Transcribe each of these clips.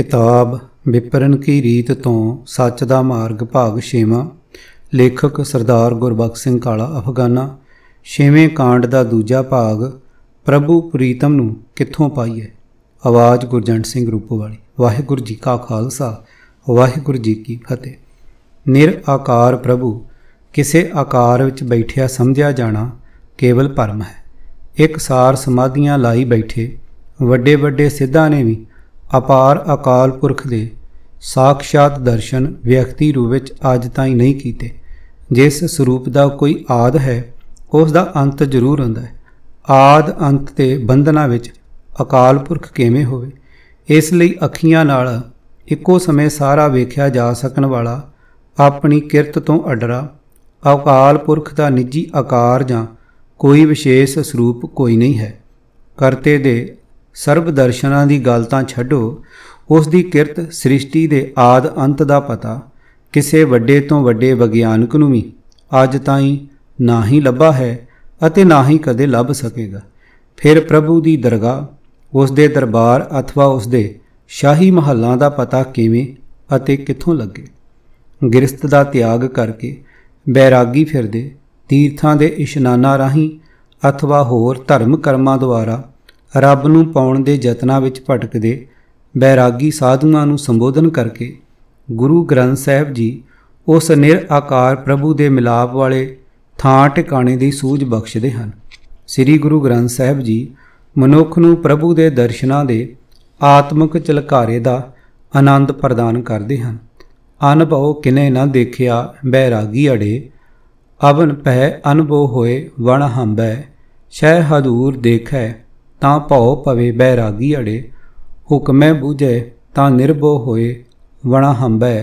ਕਿਤਾਬ ਵਿਪਰਨ ਕੀ ਰੀਤ ਤੋਂ ਸੱਚ ਦਾ ਮਾਰਗ ਭਾਗ 6ਵਾਂ ਲੇਖਕ ਸਰਦਾਰ ਗੁਰਬਖਸ਼ ਸਿੰਘ ਕਾਲਾ ਅਫਗਾਨਾ 6ਵੇਂ ਕਾਂਡ ਦਾ ਦੂਜਾ ਭਾਗ ਪ੍ਰਭੂ ਪ੍ਰੀਤਮ ਨੂੰ ਕਿੱਥੋਂ ਪਾਈਏ ਆਵਾਜ਼ ਗੁਰਜੰਟ ਸਿੰਘ ਰੂਪਵਾਲੀ ਵਾਹਿਗੁਰੂ ਜੀ ਕਾ ਖਾਲਸਾ ਵਾਹਿਗੁਰੂ ਜੀ ਕੀ ਫਤਿਹ ਨਿਰ ਆਕਾਰ ਪ੍ਰਭੂ ਕਿਸੇ ਆਕਾਰ ਵਿੱਚ ਬੈਠਿਆ ਸਮਝਿਆ ਜਾਣਾ ਕੇਵਲ ਪਰਮ ਹੈ ਇੱਕ ਸਾਰ ਸਮਾਧੀਆਂ ਲਾਈ ਬੈਠੇ ਵੱਡੇ ਵੱਡੇ ਸਿੱਧਾਂ ਨੇ ਵੀ ਅਪਾਰ ਅਕਾਲ ਪੁਰਖ ਦੇ ਸਾਖਸ਼ਾਤ ਦਰਸ਼ਨ ਵਿਅਕਤੀ ਰੂਪ ਵਿੱਚ ਅੱਜ ਤਾਈਂ ਨਹੀਂ ਕੀਤੇ ਜਿਸ ਸਰੂਪ ਦਾ ਕੋਈ ਆਦ ਹੈ ਉਸ ਦਾ ਅੰਤ ਜ਼ਰੂਰ ਹੁੰਦਾ ਹੈ ਆਦ ਅੰਤ ਤੇ ਬੰਧਨਾ ਵਿੱਚ ਅਕਾਲ ਪੁਰਖ ਕਿਵੇਂ ਹੋਵੇ ਇਸ ਲਈ ਅੱਖੀਆਂ ਨਾਲ ਇੱਕੋ ਸਮੇਂ ਸਾਰਾ ਵੇਖਿਆ ਜਾ ਸਕਣ ਵਾਲਾ ਆਪਣੀ ਕਿਰਤ ਤੋਂ ਅਡਰਾ ਅਕਾਲ ਪੁਰਖ ਦਾ ਨਿੱਜੀ ਆਕਾਰ ਜਾਂ ਕੋਈ ਵਿਸ਼ੇਸ਼ ਸਰੂਪ ਕੋਈ ਨਹੀਂ ਹੈ ਕਰਤੇ ਦੇ ਸਰਬ ਦਰਸ਼ਨਾਂ ਦੀ ਗੱਲ ਤਾਂ ਛੱਡੋ ਉਸ ਦੀ ਕਿਰਤ ਸ੍ਰਿਸ਼ਟੀ ਦੇ ਆਦ ਅੰਤ ਦਾ ਪਤਾ ਕਿਸੇ ਵੱਡੇ ਤੋਂ ਵੱਡੇ ਵਿਗਿਆਨਕ ਨੂੰ ਵੀ ਅੱਜ ਤਾਈਂ ਨਾ ਹੀ ਲੱਭਾ ਹੈ ਅਤੇ ਨਾ ਹੀ ਕਦੇ ਲੱਭ ਸਕੇਗਾ ਫਿਰ ਪ੍ਰਭੂ ਦੀ ਦਰਗਾਹ ਉਸ ਦੇ ਦਰਬਾਰ ਅਥਵਾ ਉਸ ਦੇ ਸ਼ਾਹੀ ਮਹੱਲਾਂ ਦਾ ਪਤਾ ਕਿਵੇਂ ਅਤੇ ਕਿੱਥੋਂ ਲੱਗੇ ਗ੍ਰਸਤ ਦਾ ਤਿਆਗ ਕਰਕੇ ਬੈਰਾਗੀ ਫਿਰਦੇ ਤੀਰਥਾਂ ਦੇ ਇਸ਼ਨਾਨਾਂ ਰਾਹੀਂ ਅਥਵਾ ਹੋਰ ਧਰਮ ਕਰਮਾਂ ਦੁਆਰਾ ਰੱਬ ਨੂੰ ਪਾਉਣ ਦੇ ਯਤਨਾਂ ਵਿੱਚ ਭਟਕਦੇ ਬੈਰਾਗੀ ਸਾਧੂਆਂ ਨੂੰ ਸੰਬੋਧਨ ਕਰਕੇ ਗੁਰੂ ਗ੍ਰੰਥ ਸਾਹਿਬ ਜੀ ਉਸ ਨਿਰ ਆਕਾਰ ਪ੍ਰਭੂ ਦੇ ਮਿਲਾਪ ਵਾਲੇ ਥਾਂ ਟਿਕਾਣੇ ਦੀ ਸੂਝ ਬਖਸ਼ਦੇ ਹਨ ਸ੍ਰੀ ਗੁਰੂ ਗ੍ਰੰਥ ਸਾਹਿਬ ਜੀ ਮਨੁੱਖ ਨੂੰ ਪ੍ਰਭੂ ਦੇ ਦਰਸ਼ਨਾਂ ਦੇ ਆਤਮਿਕ ਚਲਕਾਰੇ ਦਾ ਆਨੰਦ ਪ੍ਰਦਾਨ ਕਰਦੇ ਹਨ ਅਨਭਉ ਕਿਨੇ ਨਾ ਦੇਖਿਆ ਬੈਰਾਗੀ ਅੜੇ ਅਵਨ ਪਹਿ ਅਨਭਉ ਹੋਏ ਵਣ ਹੰਬੈ ਸ਼ਹਿ ਹਦੂਰ ਦੇਖੈ ਤਾਂ ਭਉ ਭਵੇ ਬੈਰਾਗੀ ਅੜੇ ਹੁਕਮੈ ਬੂਝੈ ਤਾਂ ਨਿਰਭਉ ਹੋਏ ਵਣਾ ਹੰਬੈ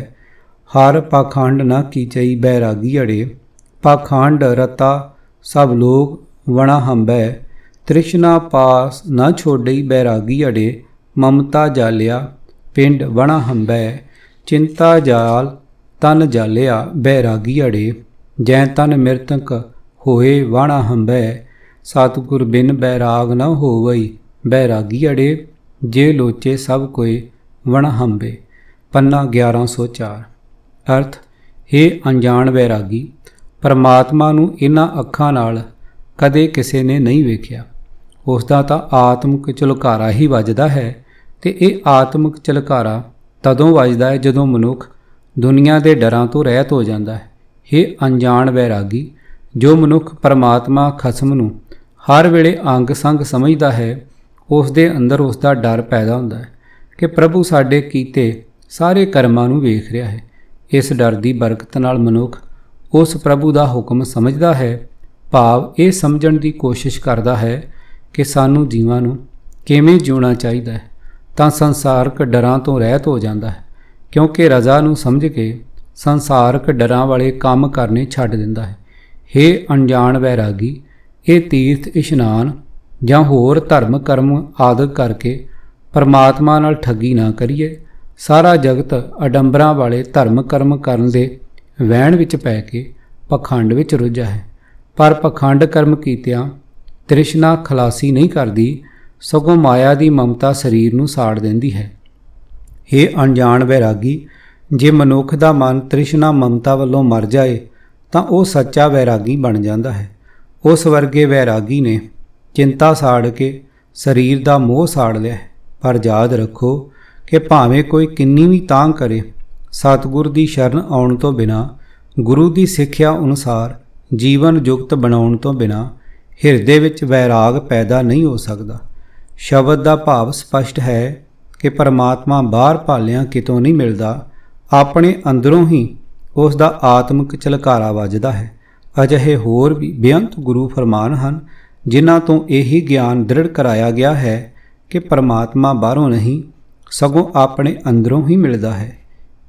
ਹਰ ਪਖੰਡ ਨਾ ਕੀਚਈ ਬੈਰਾਗੀ ਅੜੇ ਪਖੰਡ ਰਤਾ ਸਭ ਲੋਗ ਵਣਾ ਹੰਬੈ ਤ੍ਰਿਸ਼ਨਾ ਪਾਸ ਨਾ ਛੋੜਈ ਬੈਰਾਗੀ ਅੜੇ ਮਮਤਾ ਜਾਲਿਆ ਪਿੰਡ ਵਣਾ ਹੰਬੈ ਚਿੰਤਾ ਜਾਲ ਤਨ ਜਾਲਿਆ ਬੈਰਾਗੀ ਅੜੇ ਜੈ ਤਨ ਮਿਰਤਕ ਹੋਏ ਵਾਣਾ ਹੰਬੈ ਸਤਗੁਰ ਬਿਨ ਬੈਰਾਗ ਨ ਹੋਵਈ ਬੈਰਾਗੀ ਅੜੇ ਜੇ ਲੋਚੇ ਸਭ ਕੋਏ ਵਣ ਹੰਬੇ ਪੰਨਾ 1104 ਅਰਥ हे ਅਣਜਾਣ ਬੈਰਾਗੀ ਪਰਮਾਤਮਾ ਨੂੰ ਇਹਨਾਂ ਅੱਖਾਂ ਨਾਲ ਕਦੇ ਕਿਸੇ ਨੇ ਨਹੀਂ ਵੇਖਿਆ ਉਸ ਦਾ ਤਾਂ ਆਤਮਿਕ ਚਲਕਾਰਾ ਹੀ ਵੱਜਦਾ ਹੈ ਤੇ ਇਹ ਆਤਮਿਕ ਚਲਕਾਰਾ ਤਦੋਂ ਵੱਜਦਾ ਹੈ ਜਦੋਂ ਮਨੁੱਖ ਦੁਨੀਆ ਦੇ ਡਰਾਂ ਤੋਂ ਰਹਿਤ ਹੋ ਜਾਂਦਾ ਹੈ हे ਅਣਜਾਣ ਬੈਰਾਗੀ ਜੋ ਮਨੁੱਖ ਪਰਮਾਤਮਾ ਖਸਮ ਨੂੰ ਹਰ ਵੇਲੇ ਅੰਗ ਸੰਗ ਸਮਝਦਾ ਹੈ ਉਸ ਦੇ ਅੰਦਰ ਉਸ ਦਾ ਡਰ ਪੈਦਾ ਹੁੰਦਾ ਹੈ ਕਿ ਪ੍ਰਭੂ ਸਾਡੇ ਕੀਤੇ ਸਾਰੇ ਕਰਮਾਂ ਨੂੰ ਵੇਖ ਰਿਹਾ ਹੈ ਇਸ ਡਰ ਦੀ ਬਰਕਤ ਨਾਲ ਮਨੁੱਖ ਉਸ ਪ੍ਰਭੂ ਦਾ ਹੁਕਮ ਸਮਝਦਾ ਹੈ ਭਾਵ ਇਹ ਸਮਝਣ ਦੀ ਕੋਸ਼ਿਸ਼ ਕਰਦਾ ਹੈ ਕਿ ਸਾਨੂੰ ਜੀਵਾਂ ਨੂੰ ਕਿਵੇਂ ਜਿਉਣਾ ਚਾਹੀਦਾ ਹੈ ਤਾਂ ਸੰਸਾਰਕ ਡਰਾਂ ਤੋਂ ਰਹਿਤ ਹੋ ਜਾਂਦਾ ਹੈ ਕਿਉਂਕਿ ਰਜ਼ਾ ਨੂੰ ਸਮਝ ਕੇ ਸੰਸਾਰਕ ਡਰਾਂ ਵਾਲੇ ਕੰਮ ਕਰਨੇ ਛੱਡ ਦਿੰਦਾ ਹੈ हे ਅਣਜਾਣ ਵੈਰਾਗੀ ਇਹ ਤੀਰਥ ਇਸ਼ਨਾਨ ਜਾਂ ਹੋਰ ਧਰਮ ਕਰਮ ਆਦਿ ਕਰਕੇ ਪਰਮਾਤਮਾ ਨਾਲ ਠੱਗੀ ਨਾ ਕਰੀਏ ਸਾਰਾ ਜਗਤ ਅਡੰਬਰਾਂ ਵਾਲੇ ਧਰਮ ਕਰਮ ਕਰਨ ਦੇ ਵਹਿਣ ਵਿੱਚ ਪੈ ਕੇ ਪਖੰਡ ਵਿੱਚ ਰੁੱਝਾ ਹੈ ਪਰ ਪਖੰਡ ਕਰਮ ਕੀਤਿਆਂ ਤ੍ਰਿਸ਼ਨਾ ਖਲਾਸੀ ਨਹੀਂ ਕਰਦੀ ਸਗੋਂ ਮਾਇਆ ਦੀ ਮਮਤਾ ਸਰੀਰ ਨੂੰ ਸਾੜ ਦਿੰਦੀ ਹੈ ਇਹ ਅਣਜਾਣ ਵੈਰਾਗੀ ਜੇ ਮਨੁੱਖ ਦਾ ਮਨ ਤ੍ਰਿਸ਼ਨਾ ਮਮਤਾ ਵੱਲੋਂ ਮਰ ਜਾਏ ਤਾਂ ਉਹ ਸੱਚਾ ਵੈਰਾਗੀ ਬਣ ਜਾਂਦਾ ਹੈ ਉਸ ਵਰਗੇ ਵੈਰਾਗੀ ਨੇ ਚਿੰਤਾ ਸਾੜ ਕੇ ਸਰੀਰ ਦਾ ਮੋਹ ਸਾੜ ਲਿਆ ਪਰ ਯਾਦ ਰੱਖੋ ਕਿ ਭਾਵੇਂ ਕੋਈ ਕਿੰਨੀ ਵੀ ਤਾਂ ਕਰੇ ਸਤਿਗੁਰ ਦੀ ਸ਼ਰਨ ਆਉਣ ਤੋਂ ਬਿਨਾ ਗੁਰੂ ਦੀ ਸਿੱਖਿਆ ਅਨੁਸਾਰ ਜੀਵਨ ਜੁਗਤ ਬਣਾਉਣ ਤੋਂ ਬਿਨਾ ਹਿਰਦੇ ਵਿੱਚ ਵੈਰਾਗ ਪੈਦਾ ਨਹੀਂ ਹੋ ਸਕਦਾ ਸ਼ਬਦ ਦਾ ਭਾਵ ਸਪਸ਼ਟ ਹੈ ਕਿ ਪਰਮਾਤਮਾ ਬਾਹਰ ਭਾਲਿਆਂ ਕਿਤੋਂ ਨਹੀਂ ਮਿਲਦਾ ਆਪਣੇ ਅੰਦਰੋਂ ਹੀ ਉਸ ਦਾ ਆਤਮਿਕ ਚਲਕਾਰਾ ਵੱਜਦਾ ਹੈ ਅਜਿਹੇ ਹੋਰ ਵੀ ਬੇਅੰਤ ਗੁਰੂ ਫਰਮਾਨ ਹਨ ਜਿਨ੍ਹਾਂ ਤੋਂ ਇਹੀ ਗਿਆਨ ਦ੍ਰਿੜ ਕਰਾਇਆ ਗਿਆ ਹੈ ਕਿ ਪਰਮਾਤਮਾ ਬਾਹਰੋਂ ਨਹੀਂ ਸਗੋਂ ਆਪਣੇ ਅੰਦਰੋਂ ਹੀ ਮਿਲਦਾ ਹੈ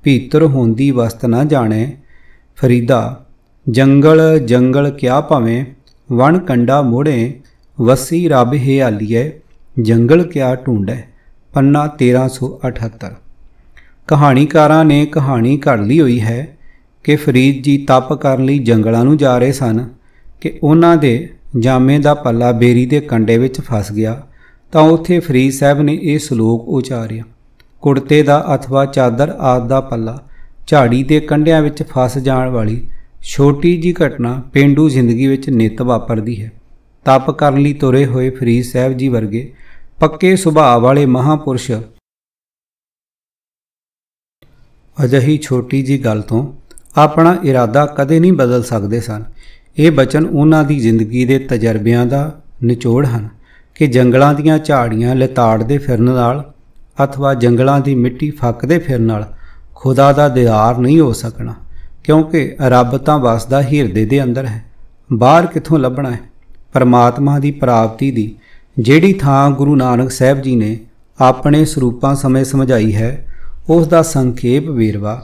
ਭੀਤਰ ਹੁੰਦੀ ਵਸਤ ਨਾ ਜਾਣੇ ਫਰੀਦਾ ਜੰਗਲ ਜੰਗਲ ਕਿਆ ਭਾਵੇਂ ਵਣ ਕੰਡਾ ਮੋੜੇ ਵਸੀ ਰੱਬ ਹਿਆਲੀਏ ਜੰਗਲ ਕਿਆ ਢੂੰਡੈ ਪੰਨਾ 1378 ਕਹਾਣੀਕਾਰਾਂ ਨੇ ਕਹਾਣੀ ਘੜ ਲਈ ਹੋਈ ਹੈ ਕਿ ਫਰੀਦ ਜੀ ਤਪ ਕਰਨ ਲਈ ਜੰਗਲਾਂ ਨੂੰ ਜਾ ਰਹੇ ਸਨ ਕਿ ਉਹਨਾਂ ਦੇ ਜਾਮੇ ਦਾ ਪੱਲਾ 베ਰੀ ਦੇ ਕੰਡੇ ਵਿੱਚ ਫਸ ਗਿਆ ਤਾਂ ਉੱਥੇ ਫਰੀਦ ਸਾਹਿਬ ਨੇ ਇਹ ਸ਼ਲੋਕ ਉਚਾਰਿਆ ਕੁੜਤੇ ਦਾ ਅਥਵਾ ਚਾਦਰ ਆਦ ਦਾ ਪੱਲਾ ਝਾੜੀ ਦੇ ਕੰਡਿਆਂ ਵਿੱਚ ਫਸ ਜਾਣ ਵਾਲੀ ਛੋਟੀ ਜੀ ਘਟਨਾ ਪਿੰਡੂ ਜ਼ਿੰਦਗੀ ਵਿੱਚ ਨਿਤ ਵਾਪਰਦੀ ਹੈ ਤਪ ਕਰਨ ਲਈ ਤੁਰੇ ਹੋਏ ਫਰੀਦ ਸਾਹਿਬ ਜੀ ਵਰਗੇ ਪੱਕੇ ਸੁਭਾਅ ਵਾਲੇ ਮਹਾਪੁਰਸ਼ ਅਜਹੀ ਛੋਟੀ ਜੀ ਗੱਲ ਤੋਂ ਆਪਣਾ ਇਰਾਦਾ ਕਦੇ ਨਹੀਂ ਬਦਲ ਸਕਦੇ ਸਨ ਇਹ ਬਚਨ ਉਹਨਾਂ ਦੀ ਜ਼ਿੰਦਗੀ ਦੇ ਤਜਰਬਿਆਂ ਦਾ ਨਿਚੋੜ ਹਨ ਕਿ ਜੰਗਲਾਂ ਦੀਆਂ ਝਾੜੀਆਂ ਲਤਾੜਦੇ ਫਿਰਨ ਨਾਲ ਅਥਵਾ ਜੰਗਲਾਂ ਦੀ ਮਿੱਟੀ ਫੱਕਦੇ ਫਿਰਨ ਨਾਲ ਖੁਦਾ ਦਾ ਦੀਦਾਰ ਨਹੀਂ ਹੋ ਸਕਣਾ ਕਿਉਂਕਿ ਰੱਬ ਤਾਂ ਵਸਦਾ ਹਿਰਦੇ ਦੇ ਅੰਦਰ ਹੈ ਬਾਹਰ ਕਿੱਥੋਂ ਲੱਭਣਾ ਹੈ ਪਰਮਾਤਮਾ ਦੀ ਪ੍ਰਾਪਤੀ ਦੀ ਜਿਹੜੀ ਥਾਂ ਗੁਰੂ ਨਾਨਕ ਸਾਹਿਬ ਜੀ ਨੇ ਆਪਣੇ ਸਰੂਪਾਂ ਸਮੇਂ ਸਮਝਾਈ ਹੈ ਉਸ ਦਾ ਸੰਖੇਪ ਵੇਰਵਾ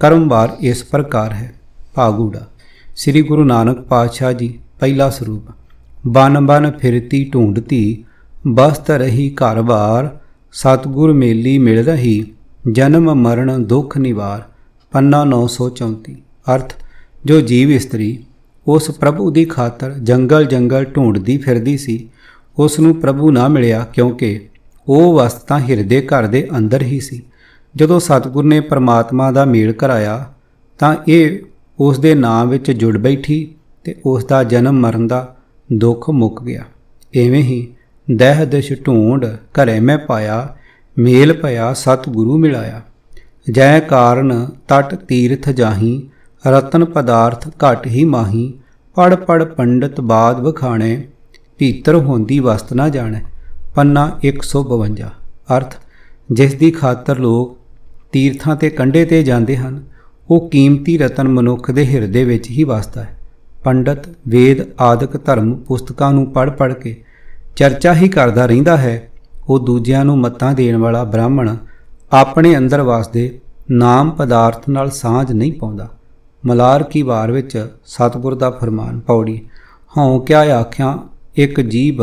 ਕਰਮਵਾਰ ਇਸ ਪ੍ਰਕਾਰ ਹੈ ਭਾਗੂੜਾ ਸ੍ਰੀ ਗੁਰੂ ਨਾਨਕ ਪਾਤਸ਼ਾਹ ਜੀ ਪਹਿਲਾ ਸਰੂਪ ਬਨ ਬਨ ਫਿਰਤੀ ਢੂੰਡਤੀ ਬਸਤ ਰਹੀ ਘਰ-ਬਾਰ ਸਤਗੁਰ ਮੇਲੀ ਮਿਲ ਰਹੀ ਜਨਮ ਮਰਨ ਦੁੱਖ ਨਿਵਾਰ ਪੰਨਾ 934 ਅਰਥ ਜੋ ਜੀਵ ਇਸਤਰੀ ਉਸ ਪ੍ਰਭੂ ਦੀ ਖਾਤਰ ਜੰਗਲ ਜੰਗਲ ਢੂੰਡਦੀ ਫਿਰਦੀ ਸੀ ਉਸ ਨੂੰ ਪ੍ਰਭੂ ਨਾ ਮਿਲਿਆ ਕਿਉਂਕਿ ਉਹ ਵਸਤਾਂ ਹਿਰਦੇ ਘਰ ਦੇ ਅੰਦਰ ਹੀ ਸੀ ਜਦੋਂ ਸਤਿਗੁਰ ਨੇ ਪਰਮਾਤਮਾ ਦਾ ਮੇਲ ਕਰਾਇਆ ਤਾਂ ਇਹ ਉਸ ਦੇ ਨਾਮ ਵਿੱਚ ਜੁੜ ਬੈਠੀ ਤੇ ਉਸ ਦਾ ਜਨਮ ਮਰਨ ਦਾ ਦੁੱਖ ਮੁੱਕ ਗਿਆ ਐਵੇਂ ਹੀ ਦਹਿ ਦਿਸ਼ ਢੂੰਡ ਘਰੇ ਮੈਂ ਪਾਇਆ ਮੇਲ ਪਿਆ ਸਤਿਗੁਰੂ ਮਿਲਾਇਆ ਜੈ ਕਾਰਨ ਤਟ ਤੀਰਥ ਜਾਹੀ ਰਤਨ ਪਦਾਰਥ ਘਟ ਹੀ ਮਾਹੀ ਪੜ ਪੜ ਪੰਡਤ ਬਾਦ ਵਖਾਣੇ ਭੀਤਰ ਹੁੰਦੀ ਵਸਤ ਨਾ ਜਾਣੇ ਪੰਨਾ 152 ਅਰਥ ਜਿਸ ਦੀ ਖਾਤਰ ਲੋਕ ਤੀਰਥਾਂ ਤੇ ਕੰਢੇ ਤੇ ਜਾਂਦੇ ਹਨ ਉਹ ਕੀਮਤੀ ਰਤਨ ਮਨੁੱਖ ਦੇ ਹਿਰਦੇ ਵਿੱਚ ਹੀ ਵਸਦਾ ਹੈ ਪੰਡਤ ਵੇਦ ਆਦਿਕ ਧਰਮ ਪੁਸਤਕਾਂ ਨੂੰ ਪੜ੍ਹ-ਪੜ੍ਹ ਕੇ ਚਰਚਾ ਹੀ ਕਰਦਾ ਰਹਿੰਦਾ ਹੈ ਉਹ ਦੂਜਿਆਂ ਨੂੰ ਮੱਤਾਂ ਦੇਣ ਵਾਲਾ ਬ੍ਰਾਹਮਣ ਆਪਣੇ ਅੰਦਰ ਵਸਦੇ ਨਾਮ ਪਦਾਰਥ ਨਾਲ ਸਾਂਝ ਨਹੀਂ ਪਾਉਂਦਾ ਮਲਾਰ ਕੀ ਵਾਰ ਵਿੱਚ ਸਤਿਗੁਰ ਦਾ ਫਰਮਾਨ ਪੌੜੀ ਹਉ ਕਿਆ ਆਖਿਆ ਇੱਕ ਜੀਬ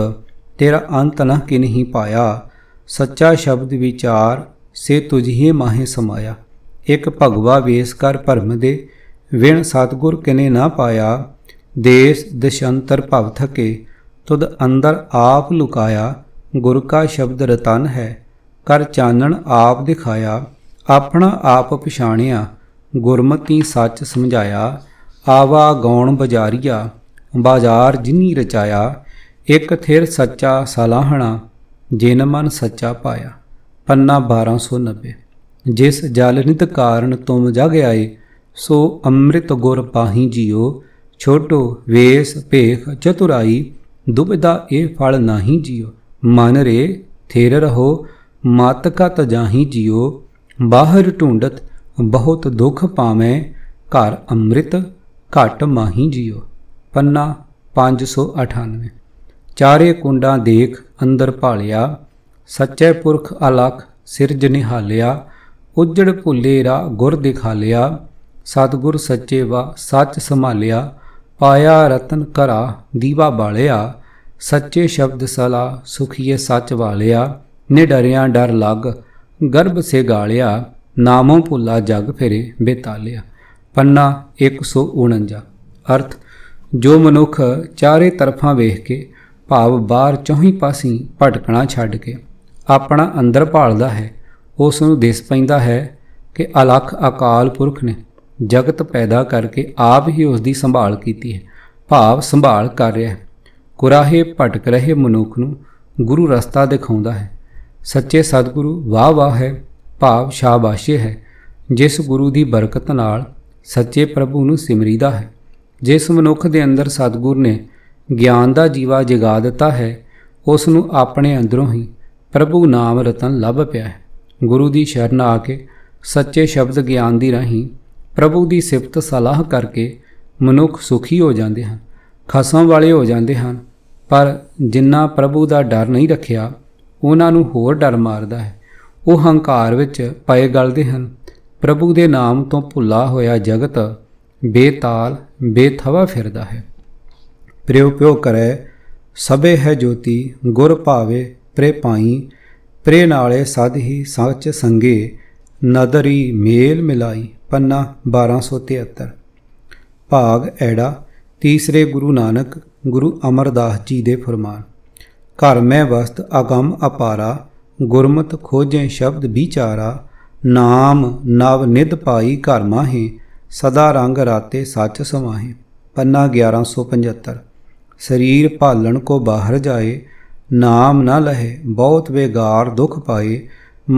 ਤੇਰਾ ਅੰਤ ਨਾ ਕਿ ਨਹੀਂ ਪਾਇਆ ਸੱਚਾ ਸ਼ਬਦ ਵਿਚਾਰ ਸੇ ਤੁਝੇ ਮਾਹੇ ਸਮਾਇਆ ਇਕ ਭਗਵਾ ਵੇਸ ਕਰ ਭਰਮ ਦੇ ਵਿਣ ਸਤਗੁਰ ਕਿਨੇ ਨਾ ਪਾਇਆ ਦੇਸ ਦਸ਼ੰਤਰ ਭਵ ਥਕੇ ਤੁਧ ਅੰਦਰ ਆਪ ਲੁਕਾਇਆ ਗੁਰ ਕਾ ਸ਼ਬਦ ਰਤਨ ਹੈ ਕਰ ਚਾਨਣ ਆਪ ਦਿਖਾਇਆ ਆਪਣਾ ਆਪ ਪਛਾਣਿਆ ਗੁਰਮਤੀ ਸੱਚ ਸਮਝਾਇਆ ਆਵਾ ਗੌਣ ਬਜਾਰੀਆ ਬਾਜ਼ਾਰ ਜਿਨੀ ਰਚਾਇਆ ਇਕ ਥਿਰ ਸੱਚਾ ਸਲਾਹਣਾ ਜਿਨ ਮਨ ਸੱਚਾ ਪਾਇਆ ਪੰਨਾ 1290 ਜਿਸ ਜਲ ਨਿਤ ਕਾਰਨ ਤੁਮ ਜਗ ਆਏ ਸੋ ਅੰਮ੍ਰਿਤ ਗੁਰ ਪਾਹੀ ਜਿਓ ਛੋਟੋ ਵੇਸ ਭੇਖ ਚਤੁਰਾਈ ਦੁਬਿਦਾ ਇਹ ਫਲ ਨਾਹੀ ਜਿਓ ਮਨ ਰੇ ਥੇਰ ਰਹੋ ਮਤ ਕਤ ਜਾਹੀ ਜਿਓ ਬਾਹਰ ਢੂੰਡਤ ਬਹੁਤ ਦੁਖ ਪਾਵੇਂ ਘਰ ਅੰਮ੍ਰਿਤ ਘਟ ਮਾਹੀ ਜਿਓ ਪੰਨਾ 598 ਚਾਰੇ ਕੁੰਡਾਂ ਦੇਖ ਅੰਦਰ ਭਾਲਿਆ ਸੱਚੇ ਪੁਰਖ ਅਲਖ ਸਿਰਜ ਨਿਹਾਲਿਆ ਉਜੜ ਭੁੱਲੇ ਰਾ ਗੁਰ ਦਿਖਾਲਿਆ ਸਤਗੁਰ ਸੱਚੇ ਵਾ ਸੱਚ ਸੰਭਾਲਿਆ ਪਾਇਆ ਰਤਨ ਕਰਾ ਦੀਵਾ ਬਾਲਿਆ ਸੱਚੇ ਸ਼ਬਦ ਸਲਾ ਸੁਖੀਏ ਸੱਚ ਵਾਲਿਆ ਨਿਡਰਿਆ ਡਰ ਲੱਗ ਗਰਭ ਸੇ ਗਾਲਿਆ ਨਾਮੋਂ ਭੁੱਲਾ ਜਗ ਫਿਰੇ ਬੇਤਾਲਿਆ ਪੰਨਾ 149 ਅਰਥ ਜੋ ਮਨੁੱਖ ਚਾਰੇ ਤਰਫਾਂ ਵੇਖ ਕੇ ਭਾਵ ਬਾਹਰ ਚੌਹੀ ਪਾਸੀ ਭਟਕਣਾ ਛੱਡ ਕੇ ਆਪਣਾ ਅੰਦਰ ਭਾਲਦਾ ਹੈ ਉਸ ਨੂੰ ਦਿਸ ਪੈਂਦਾ ਹੈ ਕਿ ਅਲਖ ਅਕਾਲ ਪੁਰਖ ਨੇ ਜਗਤ ਪੈਦਾ ਕਰਕੇ ਆਪ ਹੀ ਉਸ ਦੀ ਸੰਭਾਲ ਕੀਤੀ ਹੈ ਭਾਵ ਸੰਭਾਲ ਕਰ ਰਿਹਾ ਹੈ ਕੁਰਾਹੇ ਭਟਕ ਰਹੇ ਮਨੁੱਖ ਨੂੰ ਗੁਰੂ ਰਸਤਾ ਦਿਖਾਉਂਦਾ ਹੈ ਸੱਚੇ ਸਤਿਗੁਰੂ ਵਾਹ ਵਾਹ ਹੈ ਭਾਵ ਸ਼ਾਬਾਸ਼ੇ ਹੈ ਜਿਸ ਗੁਰੂ ਦੀ ਬਰਕਤ ਨਾਲ ਸੱਚੇ ਪ੍ਰਭੂ ਨੂੰ ਸਿਮਰੀਦਾ ਹੈ ਜਿਸ ਮਨੁੱਖ ਦੇ ਅੰਦਰ ਸਤਿਗੁਰ ਨੇ ਗਿਆਨ ਦਾ ਜੀਵਾ ਜਗਾ ਦਿੱਤਾ ਹੈ ਉਸ ਨੂੰ ਆਪਣੇ ਅੰਦਰੋਂ ਹੀ ਪ੍ਰਭੂ ਨਾਮ ਰਤਨ ਲੱਭ ਪਿਆ ਹੈ ਗੁਰੂ ਦੀ ਸ਼ਰਨ ਆ ਕੇ ਸੱਚੇ ਸ਼ਬਦ ਗਿਆਨ ਦੀ ਰਾਹੀਂ ਪ੍ਰਭੂ ਦੀ ਸਿਫਤ ਸਲਾਹ ਕਰਕੇ ਮਨੁੱਖ ਸੁਖੀ ਹੋ ਜਾਂਦੇ ਹਨ ਖਸਮ ਵਾਲੇ ਹੋ ਜਾਂਦੇ ਹਨ ਪਰ ਜਿਨ੍ਹਾਂ ਪ੍ਰਭੂ ਦਾ ਡਰ ਨਹੀਂ ਰੱਖਿਆ ਉਹਨਾਂ ਨੂੰ ਹੋਰ ਡਰ ਮਾਰਦਾ ਹੈ ਉਹ ਹੰਕਾਰ ਵਿੱਚ ਪਏ ਗਲਦੇ ਹਨ ਪ੍ਰਭੂ ਦੇ ਨਾਮ ਤੋਂ ਭੁੱਲਾ ਹੋਇਆ ਜਗਤ ਬੇਤਾਲ ਬੇਥਵਾ ਫਿਰਦਾ ਹੈ ਪ੍ਰਯੋਗ ਕਰੇ ਸਭੇ ਹੈ ਜੋਤੀ ਗੁਰ ਭਾਵੇ ਪ੍ਰੇ ਪਾਈ ਪ੍ਰੇ ਨਾਲੇ ਸਦ ਹੀ ਸੱਚ ਸੰਗੇ ਨਦਰੀ ਮੇਲ ਮਿਲਾਈ ਪੰਨਾ 1273 ਭਾਗ ਐੜਾ ਤੀਸਰੇ ਗੁਰੂ ਨਾਨਕ ਗੁਰੂ ਅਮਰਦਾਸ ਜੀ ਦੇ ਫਰਮਾਨ ਘਰ ਮੈਂ ਵਸਤ ਅਗੰਮ ਅਪਾਰਾ ਗੁਰਮਤ ਖੋਜੇ ਸ਼ਬਦ ਵਿਚਾਰਾ ਨਾਮ ਨਵ ਨਿਧ ਪਾਈ ਘਰ ਮਾਹੀ ਸਦਾ ਰੰਗ ਰਾਤੇ ਸੱਚ ਸਮਾਹੀ ਪੰਨਾ 1175 ਸਰੀਰ ਭਾਲਣ ਕੋ ਬਾਹਰ ਜਾਏ ਨਾਮ ਨਾ ਲਹੇ ਬਹੁਤ ਵਿਗਾਰ ਦੁਖ ਪਾਏ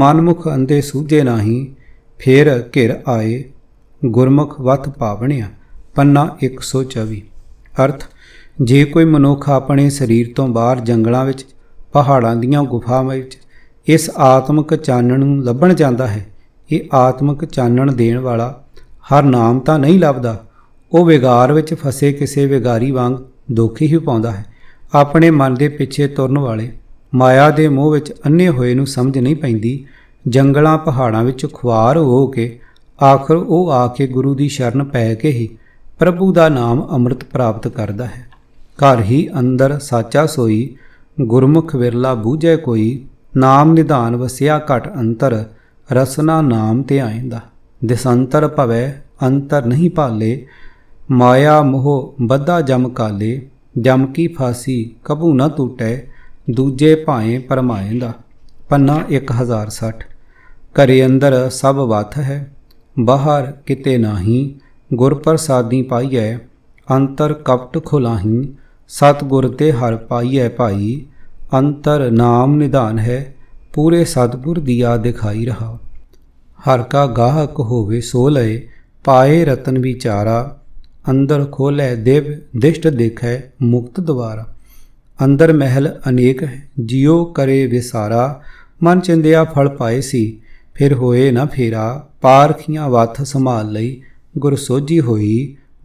ਮਨਮੁਖ ਅੰਦੇ ਸੂਝੇ ਨਹੀਂ ਫਿਰ ਘਿਰ ਆਏ ਗੁਰਮੁਖ ਵਤ ਪਾਵਣਿਆ ਪੰਨਾ 124 ਅਰਥ ਜੇ ਕੋਈ ਮਨੁੱਖ ਆਪਣੇ ਸਰੀਰ ਤੋਂ ਬਾਹਰ ਜੰਗਲਾਂ ਵਿੱਚ ਪਹਾੜਾਂ ਦੀਆਂ ਗੁਫਾਵਾਂ ਵਿੱਚ ਇਸ ਆਤਮਿਕ ਚਾਨਣ ਨੂੰ ਲੱਭਣ ਜਾਂਦਾ ਹੈ ਇਹ ਆਤਮਿਕ ਚਾਨਣ ਦੇਣ ਵਾਲਾ ਹਰ ਨਾਮ ਤਾਂ ਨਹੀਂ ਲੱਭਦਾ ਉਹ ਵਿਗਾਰ ਵਿੱਚ ਫਸੇ ਕਿਸੇ ਵਿਗਾਰੀ ਵਾਂਗ ਦੁੱਖ ਹੀ ਪਾਉਂਦਾ ਹੈ ਆਪਣੇ ਮਨ ਦੇ ਪਿੱਛੇ ਤੁਰਨ ਵਾਲੇ ਮਾਇਆ ਦੇ ਮੋਹ ਵਿੱਚ ਅੰਨੇ ਹੋਏ ਨੂੰ ਸਮਝ ਨਹੀਂ ਪੈਂਦੀ ਜੰਗਲਾਂ ਪਹਾੜਾਂ ਵਿੱਚ ਖੁਆਰ ਹੋ ਕੇ ਆਖਰ ਉਹ ਆ ਕੇ ਗੁਰੂ ਦੀ ਸ਼ਰਨ ਪੈ ਕੇ ਹੀ ਪ੍ਰਭੂ ਦਾ ਨਾਮ ਅੰਮ੍ਰਿਤ ਪ੍ਰਾਪਤ ਕਰਦਾ ਹੈ ਘਰ ਹੀ ਅੰਦਰ ਸਾਚਾ ਸੋਈ ਗੁਰਮੁਖ ਵਿਰਲਾ ਬੂਝੇ ਕੋਈ ਨਾਮ ਨਿਧਾਨ ਵਸਿਆ ਘਟ ਅੰਤਰ ਰਸਨਾ ਨਾਮ ਤੇ ਆਇਂਦਾ ਦਿਸੰਤਰ ਭਵੈ ਅੰਤਰ ਨਹੀਂ ਭਾਲੇ ਮਾਇਆ ਮੋਹ ਬੱਧਾ ਜਮ ਕਾਲੇ ਜਮ ਕੀ ਫਾਸੀ ਕਭੂ ਨਾ ਟੂਟੇ ਦੂਜੇ ਭਾਏ ਪਰਮਾਏ ਦਾ ਪੰਨਾ 1060 ਘਰੇ ਅੰਦਰ ਸਭ ਵਥ ਹੈ ਬਾਹਰ ਕਿਤੇ ਨਹੀਂ ਗੁਰ ਪ੍ਰਸਾਦੀ ਪਾਈਐ ਅੰਤਰ ਕਪਟ ਖੁਲਾਹੀ ਸਤ ਗੁਰ ਤੇ ਹਰ ਪਾਈਐ ਭਾਈ ਅੰਤਰ ਨਾਮ ਨਿਧਾਨ ਹੈ ਪੂਰੇ ਸਤਗੁਰ ਆ ਦਿਖਾਈ ਰਹਾ ਹਰ ਕਾ ਗਾਹਕ ਹੋਵੇ ਸੋ ਲਏ ਪਾਏ ਰਤਨ ਵਿਚਾਰਾ ਅੰਦਰ ਖੋਲੇ ਦੇਵ ਦਿਸ਼ਟ ਦੇਖੈ ਮੁਕਤ ਦਵਾਰ ਅੰਦਰ ਮਹਿਲ ਅਨੇਕ ਹੈ ਜਿਉ ਕਰੇ ਵਿਸਾਰਾ ਮਨ ਚਿੰਦਿਆ ਫਲ ਪਾਏ ਸੀ ਫਿਰ ਹੋਏ ਨਾ ਫੇਰਾ ਪਾਰਖੀਆਂ ਵਥ ਸੰਭਾਲ ਲਈ ਗੁਰ ਸੋਝੀ ਹੋਈ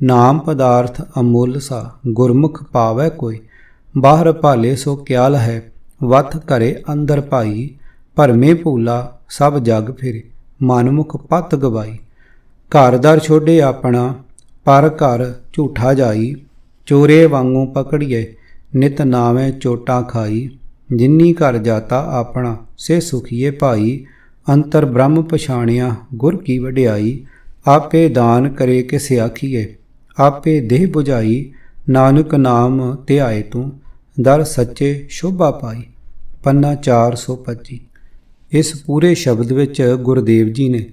ਨਾਮ ਪਦਾਰਥ ਅਮੁੱਲ ਸਾ ਗੁਰਮੁਖ ਪਾਵੇ ਕੋਈ ਬਾਹਰ ਭਾਲੇ ਸੋ ਕਿਆਲ ਹੈ ਵਥ ਕਰੇ ਅੰਦਰ ਭਾਈ ਭਰਮੇ ਭੂਲਾ ਸਭ ਜਗ ਫਿਰੇ ਮਨਮੁਖ ਪਤ ਗਵਾਈ ਘਰ ਦਰ ਛੋੜੇ ਆਪਣਾ ਪਰ ਘਰ ਝੂਠਾ ਜਾਈ ਚੋਰੇ ਵਾਂਗੂ ਪਕੜੀਏ ਨਿਤ ਨਾਵੇਂ ਚੋਟਾ ਖਾਈ ਜਿੰਨੀ ਘਰ ਜਾਤਾ ਆਪਣਾ ਸੇ ਸੁਖੀਏ ਭਾਈ ਅੰਤਰ ਬ੍ਰਹਮ ਪਛਾਣਿਆ ਗੁਰ ਕੀ ਵਡਿਆਈ ਆਪੇ ਦਾਨ ਕਰੇ ਕਿ ਸਿਆਖੀਏ ਆਪੇ ਦੇਹ 부ਝਾਈ ਨਾਨਕ ਨਾਮ ਧਿਆਏ ਤੂੰ ਦਰ ਸੱਚੇ ਸ਼ੋਭਾ ਪਾਈ ਪੰਨਾ 425 ਇਸ ਪੂਰੇ ਸ਼ਬਦ ਵਿੱਚ ਗੁਰਦੇਵ ਜੀ ਨੇ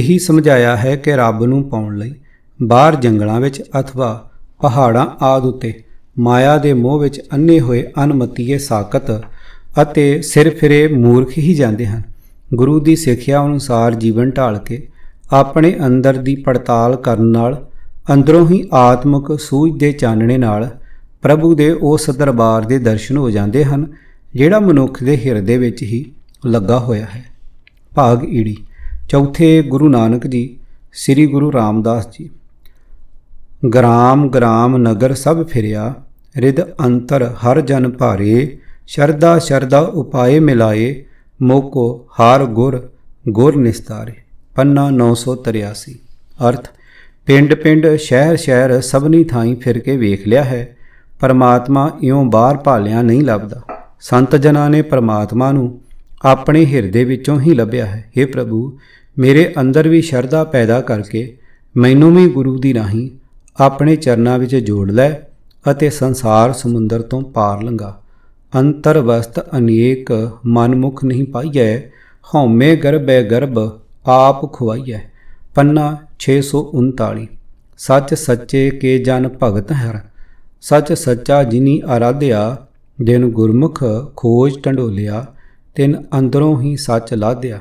ਇਹੀ ਸਮਝਾਇਆ ਹੈ ਕਿ ਰੱਬ ਨੂੰ ਪਾਉਣ ਲਈ ਬਾਹਰ ਜੰਗਲਾਂ ਵਿੱਚ ਅਥਵਾ ਪਹਾੜਾਂ ਆਦ ਉਤੇ ਮਾਇਆ ਦੇ ਮੋਹ ਵਿੱਚ ਅੰਨੇ ਹੋਏ ਅਨਮਤੀਏ ਸਾਕਤ ਅਤੇ ਸਿਰ ਫਿਰੇ ਮੂਰਖ ਹੀ ਜਾਂਦੇ ਹਨ ਗੁਰੂ ਦੀ ਸਿੱਖਿਆ ਅਨੁਸਾਰ ਜੀਵਨ ਢਾਲ ਕੇ ਆਪਣੇ ਅੰਦਰ ਦੀ ਪੜਤਾਲ ਕਰਨ ਨਾਲ ਅੰਦਰੋਂ ਹੀ ਆਤਮਿਕ ਸੂਝ ਦੇ ਚਾਨਣੇ ਨਾਲ ਪ੍ਰਭੂ ਦੇ ਉਸ ਦਰਬਾਰ ਦੇ ਦਰਸ਼ਨ ਹੋ ਜਾਂਦੇ ਹਨ ਜਿਹੜਾ ਮਨੁੱਖ ਦੇ ਹਿਰਦੇ ਵਿੱਚ ਹੀ ਲੱਗਾ ਹੋਇਆ ਹੈ ਭਾਗ ਈੜੀ ਚੌਥੇ ਗੁਰੂ ਨਾਨਕ ਜੀ ਸ੍ਰੀ ਗੁਰੂ ਰਾਮਦਾਸ ਜੀ ਗ੍ਰਾਮ ਗ੍ਰਾਮ ਨਗਰ ਸਭ ਫਿਰਿਆ ਰਿਦ ਅੰਤਰ ਹਰ ਜਨ ਭਾਰੇ ਸ਼ਰਦਾ ਸ਼ਰਦਾ ਉਪਾਏ ਮਿਲਾਏ ਮੋਕੋ ਹਾਰ ਗੁਰ ਗੁਰ ਨਿਸਤਾਰੇ ਪੰਨਾ 983 ਅਰਥ ਪਿੰਡ ਪਿੰਡ ਸ਼ਹਿਰ ਸ਼ਹਿਰ ਸਭਨੀ ਥਾਈਂ ਫਿਰ ਕੇ ਵੇਖ ਲਿਆ ਹੈ ਪਰਮਾਤਮਾ ਇਉਂ ਬਾਹਰ ਭਾਲਿਆ ਨਹੀਂ ਲੱਭਦਾ ਸੰਤ ਜਨਾਂ ਨੇ ਪਰਮਾਤਮਾ ਨੂੰ ਆਪਣੇ ਹਿਰਦੇ ਵਿੱਚੋਂ ਹੀ ਲੱਭਿਆ ਹੈ हे ਪ੍ਰਭੂ ਮੇਰੇ ਅੰਦਰ ਵੀ ਸ਼ਰਧਾ ਪੈਦਾ ਕਰਕੇ ਮੈਨੂੰ ਵੀ ਗੁਰੂ ਦੀ ਰਾਹੀਂ ਆਪਣੇ ਚਰਨਾਂ ਵਿੱਚ ਜੋੜ ਲੈ ਅਤੇ ਸੰਸਾਰ ਸਮੁੰਦਰ ਤੋਂ ਪਾਰ ਲੰਗਾ ਅੰਤਰ ਵਸਤ ਅਨੇਕ ਮਨਮੁਖ ਨਹੀਂ ਪਾਈਐ ਹਉਮੈ ਗਰਬੈ ਗਰਬ ਆਪ ਖੁਵਾਈਐ ਪੰਨਾ 639 ਸੱਚ ਸੱਚੇ ਕੇ ਜਨ ਭਗਤ ਹਰ ਸੱਚ ਸੱਚਾ ਜਿਨੀ ਆਰਾਧਿਆ ਜਿਨ ਗੁਰਮੁਖ ਖੋਜ ਟੰਡੋਲਿਆ ਤਿਨ ਅੰਦਰੋਂ ਹੀ ਸੱਚ ਲਾਧਿਆ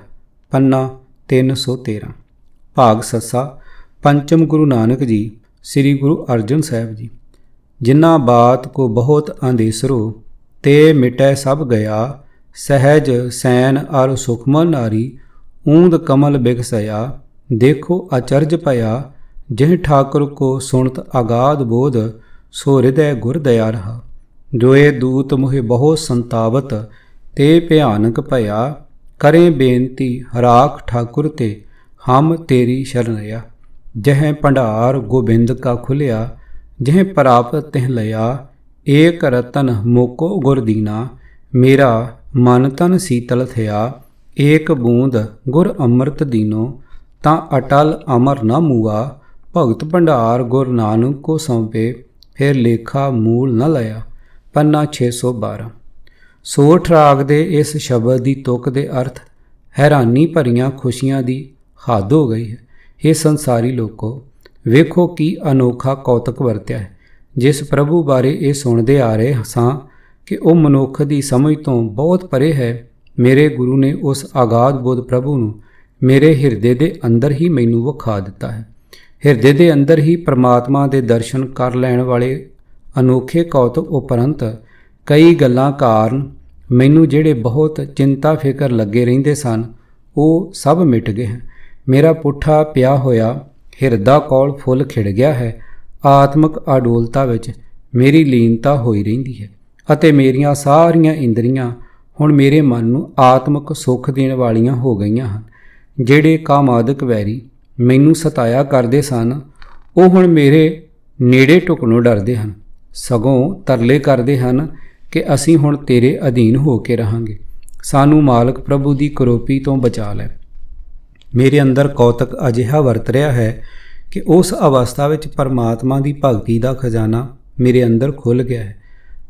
ਪੰਨਾ 313 ਭਾਗ ਸੱਸਾ ਪੰਚਮ ਗੁਰੂ ਨਾਨਕ ਜੀ ਸ੍ਰੀ ਗੁਰੂ ਅਰਜਨ ਸਾਹਿਬ ਜੀ ਜਿਨ੍ਹਾਂ ਬਾਤ ਕੋ ਬਹੁਤ ਅੰਦੇਸਰੋ ਤੇ ਮਿਟੈ ਸਭ ਗਿਆ ਸਹਿਜ ਸੈਨ ਅਰ ਸੁਖਮਨ ਨਾਰੀ ਊਂਦ ਕਮਲ ਬਿਖਸਿਆ ਦੇਖੋ ਅਚਰਜ ਭਇਆ ਜਿਹ ਠਾਕੁਰ ਕੋ ਸੁਣਤ ਆਗਾਦ ਬੋਧ ਸੋ ਹਿਰਦੈ ਗੁਰ ਦਇਆ ਰਹਾ ਜੋਏ ਦੂਤ ਮੁਹਿ ਬਹੁ ਸੰਤਾਵਤ ਤੇ ਭਿਆਨਕ ਭਇਆ ਕਰੇ ਬੇਨਤੀ ਹਰਾਖ ਠਾਕੁਰ ਤੇ ਹਮ ਤੇਰੀ ਸ਼ਰਨ ਰਿਆ ਜਹ ਭੰਡਾਰ ਗੋਬਿੰਦ ਕਾ ਖੁਲਿਆ ਜਹ ਪ੍ਰਾਪਤ ਤਹ ਲਿਆ ਏਕ ਰਤਨ ਮੋਕੋ ਗੁਰ ਦੀਨਾ ਮੇਰਾ ਮਨ ਤਨ ਸੀਤਲ ਥਿਆ ਏਕ ਬੂੰਦ ਗੁਰ ਅੰਮ੍ਰਿਤ ਦੀਨੋ ਤਾਂ ਅਟਲ ਅਮਰ ਨਾ ਮੂਆ ਭਗਤ ਭੰਡਾਰ ਗੁਰ ਨਾਨਕ ਕੋ ਸੰਪੇ ਫਿਰ ਲੇਖਾ ਮੂਲ ਨ ਲਿਆ ਪੰਨਾ 612 ਸੋਠ ਰਾਗ ਦੇ ਇਸ ਸ਼ਬਦ ਦੀ ਤੁਕ ਦੇ ਅਰਥ ਹੈਰਾਨੀ ਭਰੀਆਂ ਖੁਸ਼ੀਆਂ ਦੀ ਹੱਦ ਹੋ ਗਈ ਹੈ हे ਸੰਸਾਰੀ ਲੋਕੋ ਵੇਖੋ ਕੀ ਅਨੋਖਾ ਕੌਤਕ ਵਰਤਿਆ ਹੈ ਜਿਸ ਪ੍ਰਭੂ ਬਾਰੇ ਇਹ ਸੁਣਦੇ ਆ ਰਹੇ ਸਾਂ ਕਿ ਉਹ ਮਨੁੱਖ ਦੀ ਸਮਝ ਤੋਂ ਬਹੁਤ ਪਰੇ ਹੈ ਮੇਰੇ ਗੁਰੂ ਨੇ ਉਸ ਆਗਾਧ ਬੋਧ ਪ੍ਰਭੂ ਨੂੰ ਮੇਰੇ ਹਿਰਦੇ ਦੇ ਅੰਦਰ ਹੀ ਮੈਨੂੰ ਵਖਾ ਦਿੱਤਾ ਹੈ ਹਿਰਦੇ ਦੇ ਅੰਦਰ ਹੀ ਪ੍ਰਮਾਤਮਾ ਦੇ ਦਰਸ਼ਨ ਕਰ ਲੈਣ ਵਾਲੇ ਅਨੋਖੇ ਕੌਤਕ ਉਪਰੰਤ ਕਈ ਗੱਲਾਂ ਕਾਰਨ ਮੈਨੂੰ ਜਿਹੜੇ ਬਹੁਤ ਚਿੰਤਾ ਫਿਕਰ ਲੱਗੇ ਰਹਿੰਦੇ ਸਨ ਉਹ ਸਭ ਮਿਟ ਗਏ ਹਨ ਮੇਰਾ ਪੁੱਠਾ ਪਿਆ ਹੋਇਆ ਹਿਰਦਾ ਕੋਲ ਫੁੱਲ ਖਿੜ ਗਿਆ ਹੈ ਆਤਮਿਕ ਅਡੋਲਤਾ ਵਿੱਚ ਮੇਰੀ ਲੀਨਤਾ ਹੋਈ ਰਹਿੰਦੀ ਹੈ ਅਤੇ ਮੇਰੀਆਂ ਸਾਰੀਆਂ ਇੰਦਰੀਆਂ ਹੁਣ ਮੇਰੇ ਮਨ ਨੂੰ ਆਤਮਿਕ ਸੁੱਖ ਦੇਣ ਵਾਲੀਆਂ ਹੋ ਗਈਆਂ ਹਨ ਜਿਹੜੇ ਕਾਮਾਦਿਕ ਵੈਰੀ ਮੈਨੂੰ ਸਤਾਇਆ ਕਰਦੇ ਸਨ ਉਹ ਹੁਣ ਮੇਰੇ ਨੇੜੇ ਟੁਕਣੋਂ ਡਰਦੇ ਹਨ ਸਗੋਂ ਤਰਲੇ ਕਰਦੇ ਹਨ ਕਿ ਅਸੀਂ ਹੁਣ ਤੇਰੇ ਅਧੀਨ ਹੋ ਕੇ ਰਹਾਂਗੇ ਸਾਨੂੰ ਮਾਲਕ ਪ੍ਰਭੂ ਦੀ ਕਰੋਪੀ ਤੋਂ ਬਚਾ ਲੈ ਮੇਰੇ ਅੰਦਰ ਕੌਤਕ ਅਜਿਹਾ ਵਰਤ ਰਿਹਾ ਹੈ ਕਿ ਉਸ ਅਵਸਥਾ ਵਿੱਚ ਪਰਮਾਤਮਾ ਦੀ ਭਗਤੀ ਦਾ ਖਜ਼ਾਨਾ ਮੇਰੇ ਅੰਦਰ ਖੁੱਲ ਗਿਆ ਹੈ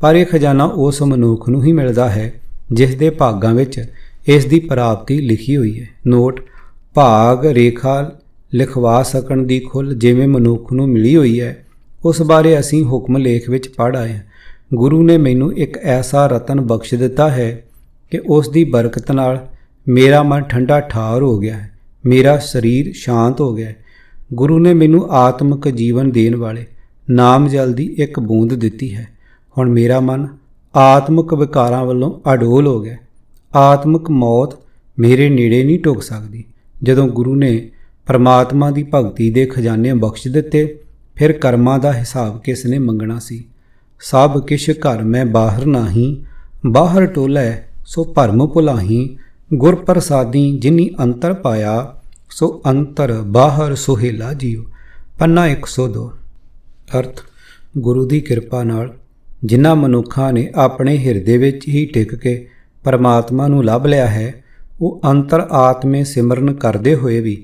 ਪਰ ਇਹ ਖਜ਼ਾਨਾ ਉਸ ਮਨੁੱਖ ਨੂੰ ਹੀ ਮਿਲਦਾ ਹੈ ਜਿਸ ਦੇ ਭਾਗਾਂ ਵਿੱਚ ਇਸ ਦੀ ਪ੍ਰਾਪਤੀ ਲਿਖੀ ਹੋਈ ਹੈ ਨੋਟ ਭਾਗ ਰੇਖਾ ਲਿਖਵਾ ਸਕਣ ਦੀ ਖੁੱਲ ਜਿਵੇਂ ਮਨੁੱਖ ਨੂੰ ਮਿਲੀ ਹੋਈ ਹੈ ਉਸ ਬਾਰੇ ਅਸੀਂ ਹੁਕਮ ਲੇਖ ਵਿੱਚ ਪੜ ਆਏ ਹਾਂ ਗੁਰੂ ਨੇ ਮੈਨੂੰ ਇੱਕ ਐਸਾ ਰਤਨ ਬਖਸ਼ ਦਿੱਤਾ ਹੈ ਕਿ ਉਸ ਦੀ ਬਰਕਤ ਨਾਲ ਮੇਰਾ ਮਨ ਠੰਡਾ ਠਾਰ ਹੋ ਗਿਆ ਹੈ ਮੇਰਾ ਸਰੀਰ ਸ਼ਾਂਤ ਹੋ ਗਿਆ ਗੁਰੂ ਨੇ ਮੈਨੂੰ ਆਤਮਿਕ ਜੀਵਨ ਦੇਣ ਵਾਲੇ ਨਾਮ ਜਲ ਦੀ ਇੱਕ ਬੂੰਦ ਦਿੱਤੀ ਹੈ ਹੁਣ ਮੇਰਾ ਮਨ ਆਤਮਿਕ ਵਿਕਾਰਾਂ ਵੱਲੋਂ ਅਡੋਲ ਹੋ ਗਿਆ ਆਤਮਿਕ ਮੌਤ ਮੇਰੇ ਨੇੜੇ ਨਹੀਂ ਟੁਕ ਸਕਦੀ ਜਦੋਂ ਗੁਰੂ ਨੇ ਪਰਮਾਤਮਾ ਦੀ ਭਗਤੀ ਦੇ ਖਜ਼ਾਨੇ ਬਖਸ਼ ਦਿੱਤੇ ਫਿਰ ਕਰਮਾਂ ਦਾ ਹਿਸਾਬ ਕਿਸ ਨੇ ਮੰਗਣਾ ਸੀ ਸਭ ਕਿਛ ਘਰ ਮੈਂ ਬਾਹਰ ਨਹੀਂ ਬਾਹਰ ਟੋਲੇ ਸੋ ਭਰਮ ਭੁਲਾਹੀ ਗੁਰ ਪ੍ਰਸਾਦੀ ਜਿਨੀ ਅੰਤਰ ਪਾਇਆ ਸੋ ਅੰਤਰ ਬਾਹਰ ਸੁਹੇਲਾ ਜੀਉ ਪੰਨਾ 102 ਅਰਥ ਗੁਰੂ ਦੀ ਕਿਰਪਾ ਨਾਲ ਜਿਨ੍ਹਾਂ ਮਨੁੱਖਾਂ ਨੇ ਆਪਣੇ ਹਿਰਦੇ ਵਿੱਚ ਹੀ ਟਿਕ ਕੇ ਪਰਮਾਤਮਾ ਨੂੰ ਲੱਭ ਲਿਆ ਹੈ ਉਹ ਅੰਤਰ ਆਤਮੇ ਸਿਮਰਨ ਕਰਦੇ ਹੋਏ ਵੀ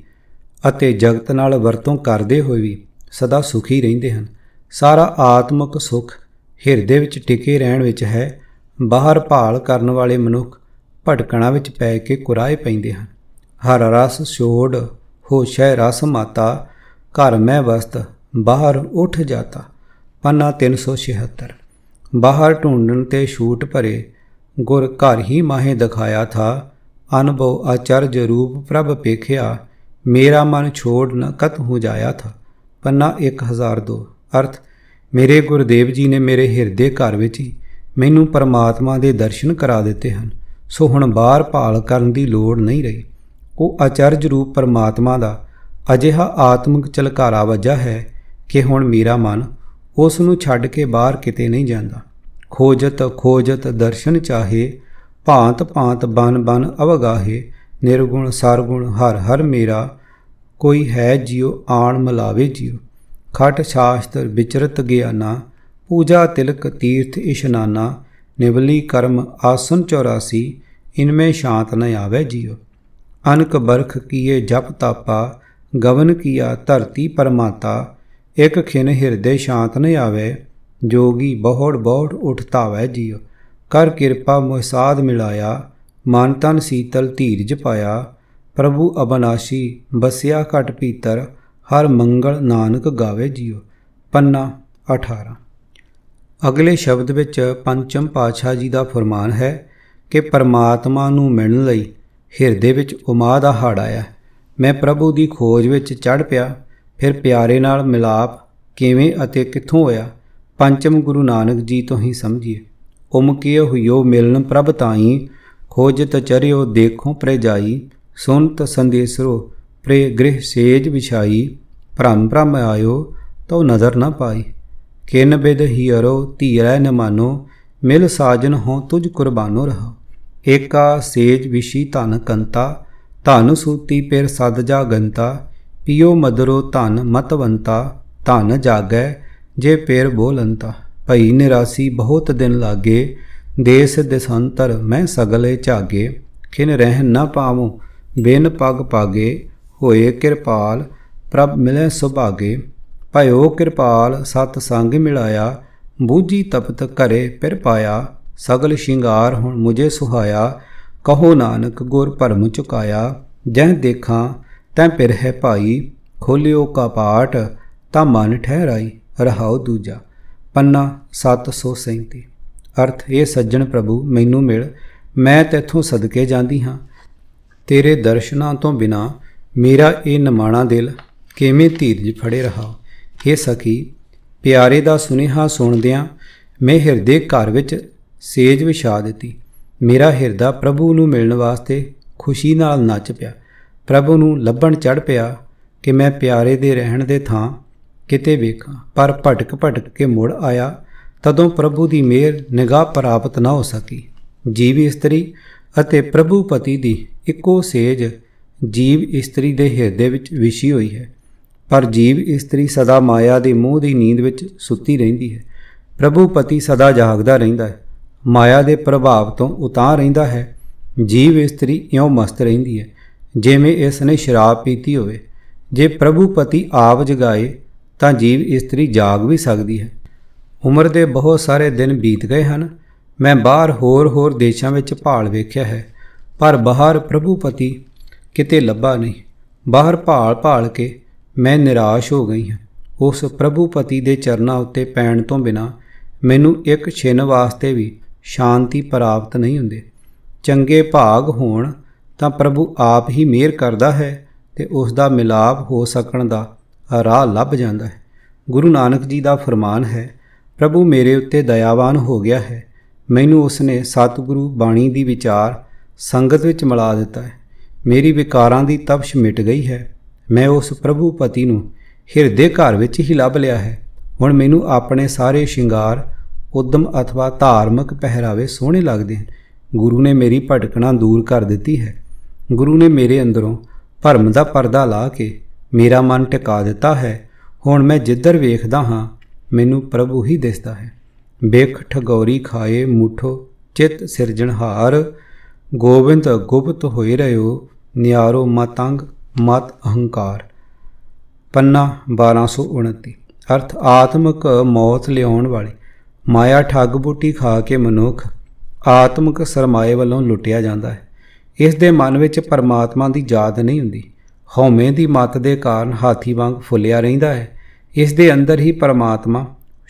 ਅਤੇ ਜਗਤ ਨਾਲ ਵਰਤੋਂ ਕਰਦੇ ਹੋਏ ਵੀ ਸਦਾ ਸੁਖੀ ਰਹਿੰਦੇ ਹਨ ਸਾਰਾ ਆਤਮਿਕ ਸੁਖ ਹਿਰਦੇ ਵਿੱਚ ਟਿਕੇ ਰਹਿਣ ਵਿੱਚ ਹੈ ਬਾਹਰ ਭਾਲ ਕਰਨ ਵਾਲੇ ਮਨੁੱਖ ਭਟਕਣਾ ਵਿੱਚ ਪੈ ਕੇ ਕੁਰਾਏ ਪੈਂਦੇ ਹਨ ਹਰ ਰਸ ਛੋੜ ਹੋਸ਼ੈ ਰਸ ਮਾਤਾ ਘਰ ਮੈਂ ਵਸਤ ਬਾਹਰ ਉੱਠ ਜਾਤਾ ਪੰਨਾ 376 ਬਾਹਰ ਢੂੰਡਣ ਤੇ ਛੂਟ ਭਰੇ ਗੁਰ ਘਰ ਹੀ ਮਾਹੇ ਦਿਖਾਇਆ ਥਾ ਅਨੁਭਵ ਆਚਰਜ ਰੂਪ ਪ੍ਰਭ ਪੇਖਿਆ ਮੇਰਾ ਮਨ ਛੋੜ ਨ ਕਤ ਹੋ ਜਾਇਆ ਥਾ ਪੰਨਾ 1002 ਅਰਥ ਮੇਰੇ ਗੁਰਦੇਵ ਜੀ ਨੇ ਮੇਰੇ ਹਿਰਦੇ ਘਰ ਵਿੱਚ ਹੀ ਮੈਨੂੰ ਪਰਮਾਤਮਾ ਦੇ ਦਰਸ਼ਨ ਕਰਾ ਦਿੱਤੇ ਹਨ ਸੋ ਹੁਣ ਬਾਹਰ ਭਾਲ ਕਰਨ ਦੀ ਲੋੜ ਨਹੀਂ ਰਹੀ ਉਹ ਅਚਰਜ ਰੂਪ ਪਰਮਾਤਮਾ ਦਾ ਅਜਿਹਾ ਆਤਮਿਕ ਚਲਕਾਰਾ ਵਜਾ ਹੈ ਕਿ ਹੁਣ ਮੇਰਾ ਮਨ ਉਸ ਨੂੰ ਛੱਡ ਕੇ ਬਾਹਰ ਕਿਤੇ ਨਹੀਂ ਜਾਂਦਾ ਖੋਜਤ ਖੋਜਤ ਦਰਸ਼ਨ ਚਾਹੇ ਭਾਂਤ ਭਾਂਤ ਬਨ ਬਨ ਅਵਗਾਹੇ ਨਿਰਗੁਣ ਸਰਗੁਣ ਹਰ ਹਰ ਮੇਰਾ ਕੋਈ ਹੈ ਜਿਉ ਆਣ ਮਲਾਵੇ ਜਿਉ ਖਟ ਸ਼ਾਸਤਰ ਵਿਚਰਤ ਗਿਆਨਾ ਪੂਜਾ ਤਿਲਕ ਤੀਰਥ ਇਸ਼ਨਾਨਾ ਨਿਵਲੀ ਕਰਮ ਆਸਨ 84 ਇਨਮੇ ਸ਼ਾਂਤ ਨ ਆਵੇ ਜੀਓ ਅਨਕ ਬਰਖ ਕੀਏ ਜਪ ਤਾਪਾ ਗਵਨ ਕੀਆ ਧਰਤੀ ਪਰਮਾਤਾ ਇਕ ਖਿਨ ਹਿਰਦੇ ਸ਼ਾਂਤ ਨ ਆਵੇ ਜੋਗੀ ਬਹੁੜ ਬਹੁੜ ਵੈ ਜੀਓ ਕਰ ਕਿਰਪਾ ਮੋਹ ਸਾਧ ਮਿਲਾਇਆ ਮਨ ਤਨ ਸੀਤਲ ਧੀਰਜ ਪਾਇਆ ਪ੍ਰਭੂ ਅਬਨਾਸ਼ੀ ਬਸਿਆ ਘਟ ਪੀਤਰ ਹਰ ਮੰਗਲ ਨਾਨਕ ਗਾਵੇ ਜੀਓ ਪੰਨਾ 18 ਅਗਲੇ ਸ਼ਬਦ ਵਿੱਚ ਪੰਚਮ ਪਾਤਸ਼ਾਹ ਜੀ ਦਾ ਫਰਮਾਨ ਹੈ ਕਿ ਪਰਮਾਤਮਾ ਨੂੰ ਮਿਲਣ ਲਈ ਹਿਰਦੇ ਵਿੱਚ ਉਮਾ ਦਾ ਹੜ ਆਇਆ ਮੈਂ ਪ੍ਰਭੂ ਦੀ ਖੋਜ ਵਿੱਚ ਚੜ ਪਿਆ ਫਿਰ ਪਿਆਰੇ ਨਾਲ ਮਿਲਾਪ ਕਿਵੇਂ ਅਤੇ ਕਿੱਥੋਂ ਹੋਇਆ ਪੰਚਮ ਗੁਰੂ ਨਾਨਕ ਜੀ ਤੋਂ ਹੀ ਸਮਝੀਏ ਉਮ ਉਹ ਹੋਇਓ ਮਿਲਨ ਪ੍ਰਭ ਤਾਈ ਖੋਜਤ ਚਰਿਓ ਦੇਖੋ ਪ੍ਰੇ ਜਾਈ ਸੁਨ ਤ ਸੰਦੇਸਰੋ ਪ੍ਰੇ ਗ੍ਰਹਿ ਸੇਜ ਵਿਛਾਈ ਭ੍ਰਮ ਭ੍ਰਮ ਆਇਓ ਤਉ ਨਜ਼ਰ ਨਾ ਪਾਈ ਕਿਨ ਬਿਦ ਹੀਰੋ ਧੀਰੈ ਨ ਮਾਨੋ ਮਿਲ ਸਾਜਨ ਹੋ ਤੁਝ ਕੁਰਬਾਨੋ ਰਹਾ ਏਕਾ ਸੇਜ ਵਿਸ਼ੀ ਧਨ ਕੰਤਾ ਧਨ ਸੂਤੀ ਪਿਰ ਸਦ ਜਾਗੰਤਾ ਪਿਓ ਮਦਰੋ ਧਨ ਮਤਵੰਤਾ ਧਨ ਜਾਗੈ ਜੇ ਪੇਰ ਬੋਲੰਤਾ ਭਈ ਨਿਰਾਸੀ ਬਹੁਤ ਦਿਨ ਲਾਗੇ ਦੇਸ ਦਿਸੰਤਰ ਮੈਂ ਸਗਲੇ ਝਾਗੇ ਕਿਨ ਰਹਿ ਨਾ ਪਾਵੂ ਬਿਨ ਪਗ ਪਾਗੇ ਹੋਏ ਕਿਰਪਾਲ ਪ੍ਰਭ ਮਿਲੇ ਸੁਭਾਗੇ ਭਇਓ ਕਿਰਪਾਲ ਸਤ ਸੰਗ ਮਿਲਾਇਆ ਬੂਝੀ ਤਪਤ ਘਰੇ ਪਿਰ ਪਾਇਆ ਸਗਲ ਸ਼ਿੰਗਾਰ ਹੁਣ ਮੁਝੇ ਸੁਹਾਇਆ ਕਹੋ ਨਾਨਕ ਗੁਰ ਭਰਮ ਚੁਕਾਇਆ ਜਹ ਦੇਖਾਂ ਤੈ ਪਿਰ ਹੈ ਭਾਈ ਖੋਲਿਓ ਕਪਾਟ ਤਾ ਮਨ ਠਹਿਰਾਈ ਰਹਾਉ ਦੂਜਾ ਪੰਨਾ 737 ਅਰਥ ਇਹ ਸੱਜਣ ਪ੍ਰਭੂ ਮੈਨੂੰ ਮਿਲ ਮੈਂ ਤੇਥੋਂ ਸਦਕੇ ਜਾਂਦੀ ਹਾਂ ਤੇਰੇ ਦਰਸ਼ਨਾਂ ਤੋਂ ਬਿਨਾ ਮੇਰਾ ਇਹ ਨਮਾਣਾ ਦਿਲ ਕਿਵੇਂ ਧੀਰਜ ਫੜੇ ਰਹਾ हे सखी ਪਿਆਰੇ ਦਾ ਸੁਨੇਹਾ ਸੁਣਦਿਆਂ ਮੈਂ ਹਿਰਦੇ ਘਰ ਵਿੱਚ ਸੇਜ ਵਿਛਾ ਦਿੱਤੀ ਮੇਰਾ ਹਿਰਦਾ ਪ੍ਰਭੂ ਨੂੰ ਮਿਲਣ ਵਾਸਤੇ ਖੁਸ਼ੀ ਨਾਲ ਨੱਚ ਪਿਆ ਪ੍ਰਭੂ ਨੂੰ ਲੱਭਣ ਚੜ ਪਿਆ ਕਿ ਮੈਂ ਪਿਆਰੇ ਦੇ ਰਹਿਣ ਦੇ ਥਾਂ ਕਿਤੇ ਵੇਖਾਂ ਪਰ ਭਟਕ ਭਟਕ ਕੇ ਮੁੜ ਆਇਆ ਤਦੋਂ ਪ੍ਰਭੂ ਦੀ ਮਿਹਰ ਨਿਗਾਹ ਪ੍ਰਾਪਤ ਨਾ ਹੋ ਸਕੀ ਜੀਵ ਇਸਤਰੀ ਅਤੇ ਪ੍ਰਭੂ ਪਤੀ ਦੀ ਇੱਕੋ ਸੇਜ ਜੀਵ ਇਸਤਰੀ ਦੇ ਹਿਰਦੇ ਵਿੱਚ ਵਿਛੀ ਹੋਈ ਹੈ ਪਰ ਜੀਵ ਇਸਤਰੀ ਸਦਾ ਮਾਇਆ ਦੇ ਮੋਹ ਦੀ ਨੀਂਦ ਵਿੱਚ ਸੁੱਤੀ ਰਹਿੰਦੀ ਹੈ ਪ੍ਰਭੂ ਪਤੀ ਸਦਾ ਜਾਗਦਾ ਰਹਿੰਦਾ ਹੈ ਮਾਇਆ ਦੇ ਪ੍ਰਭਾਵ ਤੋਂ ਉਤਾਂ ਰਹਿੰਦਾ ਹੈ ਜੀਵ ਇਸਤਰੀ ਇਉਂ ਮਸਤ ਰਹਿੰਦੀ ਹੈ ਜਿਵੇਂ ਇਸ ਨੇ ਸ਼ਰਾਬ ਪੀਤੀ ਹੋਵੇ ਜੇ ਪ੍ਰਭੂ ਪਤੀ ਆਪ ਜਗਾਏ ਤਾਂ ਜੀਵ ਇਸਤਰੀ ਜਾਗ ਵੀ ਸਕਦੀ ਹੈ ਉਮਰ ਦੇ ਬਹੁਤ ਸਾਰੇ ਦਿਨ ਬੀਤ ਗਏ ਹਨ ਮੈਂ ਬਾਹਰ ਹੋਰ ਹੋਰ ਦੇਸ਼ਾਂ ਵਿੱਚ ਭਾਲ ਵੇਖਿਆ ਹੈ ਪਰ ਬਾਹਰ ਪ੍ਰਭੂ ਪਤੀ ਕਿਤੇ ਲੱਭਾ ਨਹੀਂ ਬਾਹਰ ਭਾਲ ਭਾਲ ਕੇ ਮੈਂ ਨਿਰਾਸ਼ ਹੋ ਗਈ ਹਾਂ ਉਸ ਪ੍ਰਭੂ ਪਤੀ ਦੇ ਚਰਨਾਂ ਉੱਤੇ ਪੈਣ ਤੋਂ ਬਿਨਾ ਮੈਨੂੰ ਇੱਕ ਛਿਨ ਵਾਸਤੇ ਵੀ ਸ਼ਾਂਤੀ ਪ੍ਰਾਪਤ ਨਹੀਂ ਹੁੰਦੀ ਚੰਗੇ ਭਾਗ ਹੋਣ ਤਾਂ ਪ੍ਰਭੂ ਆਪ ਹੀ ਮਿਹਰ ਕਰਦਾ ਹੈ ਤੇ ਉਸ ਦਾ ਮਿਲਾਪ ਹੋ ਸਕਣ ਦਾ ਰਾਹ ਲੱਭ ਜਾਂਦਾ ਹੈ ਗੁਰੂ ਨਾਨਕ ਜੀ ਦਾ ਫਰਮਾਨ ਹੈ ਪ੍ਰਭੂ ਮੇਰੇ ਉੱਤੇ ਦਇਆਵਾਨ ਹੋ ਗਿਆ ਹੈ ਮੈਨੂੰ ਉਸ ਨੇ ਸਤਿਗੁਰੂ ਬਾਣੀ ਦੀ ਵਿਚਾਰ ਸੰਗਤ ਵਿੱਚ ਮਿਲਾ ਦਿੱਤਾ ਹੈ ਮੇਰੀ ਵਿਕਾਰਾਂ ਦੀ ਤਪਸ਼ ਮਿਟ ਗਈ ਹੈ ਮੈਂ ਉਸ ਪ੍ਰਭੂ ਪਤੀ ਨੂੰ ਹਿਰਦੇ ਘਰ ਵਿੱਚ ਹੀ ਲੱਭ ਲਿਆ ਹੈ ਹੁਣ ਮੈਨੂੰ ਆਪਣੇ ਸਾਰੇ ਸ਼ਿੰਗਾਰ ਉਦਮ ਅਥਵਾ ਧਾਰਮਿਕ ਪਹਿਰਾਵੇ ਸੋਹਣੇ ਲੱਗਦੇ ਹਨ ਗੁਰੂ ਨੇ ਮੇਰੀ ਭਟਕਣਾ ਦੂਰ ਕਰ ਦਿੱਤੀ ਹੈ ਗੁਰੂ ਨੇ ਮੇਰੇ ਅੰਦਰੋਂ ਭਰਮ ਦਾ ਪਰਦਾ ਲਾ ਕੇ ਮੇਰਾ ਮਨ ਟਿਕਾ ਦਿੱਤਾ ਹੈ ਹੁਣ ਮੈਂ ਜਿੱਧਰ ਵੇਖਦਾ ਹਾਂ ਮੈਨੂੰ ਪ੍ਰਭੂ ਹੀ ਦਿਸਦਾ ਹੈ ਬੇਖ ਠਗੌਰੀ ਖਾਏ ਮੂਠੋ ਚਿਤ ਸਿਰਜਣਹਾਰ ਗੋਬਿੰਦ ਗੁਪਤ ਹੋਏ ਰਿਓ ਨਿਆਰੋ ਮਤੰਗ ਮਤ ਅਹੰਕਾਰ ਪੰਨਾ 1229 ਅਰਥ ਆਤਮਿਕ ਮੌਤ ਲਿਆਉਣ ਵਾਲੀ ਮਾਇਆ ਠੱਗ ਬੂਟੀ ਖਾ ਕੇ ਮਨੁੱਖ ਆਤਮਿਕ ਸਰਮਾਏ ਵੱਲੋਂ ਲੁੱਟਿਆ ਜਾਂਦਾ ਹੈ ਇਸ ਦੇ ਮਨ ਵਿੱਚ ਪਰਮਾਤਮਾ ਦੀ ਯਾਦ ਨਹੀਂ ਹੁੰਦੀ ਹਉਮੈ ਦੀ ਮਤ ਦੇ ਕਾਰਨ ਹਾਥੀ ਵਾਂਗ ਫੁੱਲਿਆ ਰਹਿੰਦਾ ਹੈ ਇਸ ਦੇ ਅੰਦਰ ਹੀ ਪਰਮਾਤਮਾ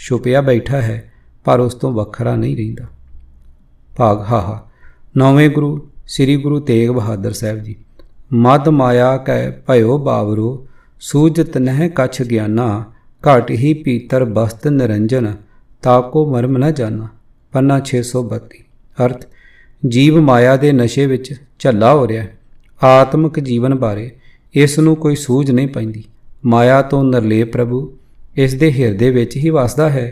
ਛੁਪਿਆ ਬੈਠਾ ਹੈ ਪਰ ਉਸ ਤੋਂ ਵੱਖਰਾ ਨਹੀਂ ਰਹਿੰਦਾ ਭਾਗ ਹਾਹਾ ਨੌਵੇਂ ਗੁਰੂ ਸ੍ਰੀ ਗੁਰੂ ਤੇਗ ਬਹਾਦਰ ਸਾਹਿਬ ਜੀ ਮਦ ਮਾਇਆ ਕੈ ਭਇਓ ਬਾਵਰੂ ਸੂਜਤ ਨਹਿ ਕਛ ਗਿਆਨਾ ਘਟ ਹੀ ਪੀਤਰ ਬਸਤ ਨਿਰੰਜਨ ਤਾਕੋ ਮਰਮ ਨ ਜਾਣਾ ਪੰਨਾ 632 ਅਰਥ ਜੀਵ ਮਾਇਆ ਦੇ ਨਸ਼ੇ ਵਿੱਚ ਝੱਲਾ ਹੋ ਰਿਹਾ ਹੈ ਆਤਮਿਕ ਜੀਵਨ ਬਾਰੇ ਇਸ ਨੂੰ ਕੋਈ ਸੂਝ ਨਹੀਂ ਪੈਂਦੀ ਮਾਇਆ ਤੋਂ ਨਿਰਲੇ ਪ੍ਰਭੂ ਇਸ ਦੇ ਹਿਰਦੇ ਵਿੱਚ ਹੀ ਵਸਦਾ ਹੈ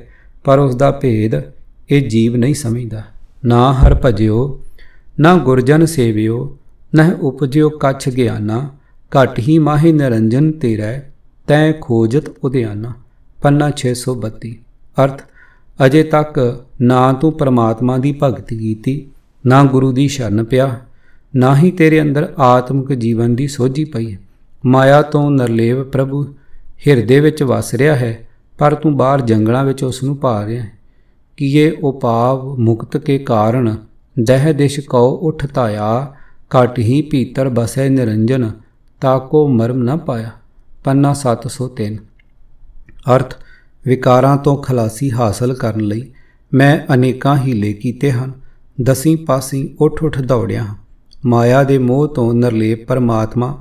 ਪਰ ਉਸ ਦਾ ਭੇਦ ਇਹ ਜੀਵ ਨਹੀਂ ਸਮਝਦਾ ਨਾ ਹਰ ਭਜਿਓ ਨਾ ਗੁਰਜਨ ਸੇਵਿਓ ਨਹਿ ਉਪਜਿਓ ਕਛ ਗਿਆਨਾ ਘਟ ਹੀ ਮਾਹੇ ਨਿਰੰਜਨ ਤੇਰਾ ਤੈ ਖੋਜਤ ਉਦਿਆਨਾ ਪੰਨਾ 632 ਅਰਥ ਅਜੇ ਤੱਕ ਨਾ ਤੂੰ ਪ੍ਰਮਾਤਮਾ ਦੀ ਭਗਤੀ ਕੀਤੀ ਨਾ ਗੁਰੂ ਦੀ ਸ਼ਰਨ ਪਿਆ ਨਾ ਹੀ ਤੇਰੇ ਅੰਦਰ ਆਤਮਿਕ ਜੀਵਨ ਦੀ ਸੋਝੀ ਪਈ ਹੈ ਮਾਇਆ ਤੋਂ ਨਰਲੇਵ ਪ੍ਰਭੂ ਹਿਰਦੇ ਵਿੱਚ ਵਸ ਰਿਹਾ ਹੈ ਪਰ ਤੂੰ ਬਾਹਰ ਜੰਗਲਾਂ ਵਿੱਚ ਉਸ ਨੂੰ ਪਾ ਰਿਹਾ ਹੈ ਕਿ ਇਹ ਉਪਾਵ ਮੁਕਤ ਕੇ ਕਾਰਨ ਦਹਿ ਦਿਸ਼ ਕਉ ਉਠਤਾਇਆ ਘਟ ਹੀ ਭੀਤਰ ਬਸੈ ਨਿਰੰਜਨ ਤਾਕੋ ਮਰਮ ਨਾ ਪਾਇਆ ਪੰਨਾ 703 ਅਰਥ ਵਿਕਾਰਾਂ ਤੋਂ ਖਲਾਸੀ ਹਾਸਲ ਕਰਨ ਲਈ ਮੈਂ ਅਨੇਕਾਂ ਹੀਲੇ ਕੀਤੇ ਹਨ ਦਸੀਂ ਪਾਸੀ ਉੱਠ ਉੱਠ ਦੌੜਿਆ ਮਾਇਆ ਦੇ ਮੋਹ ਤੋਂ ਨਰਲੇਪ ਪਰਮਾਤਮਾ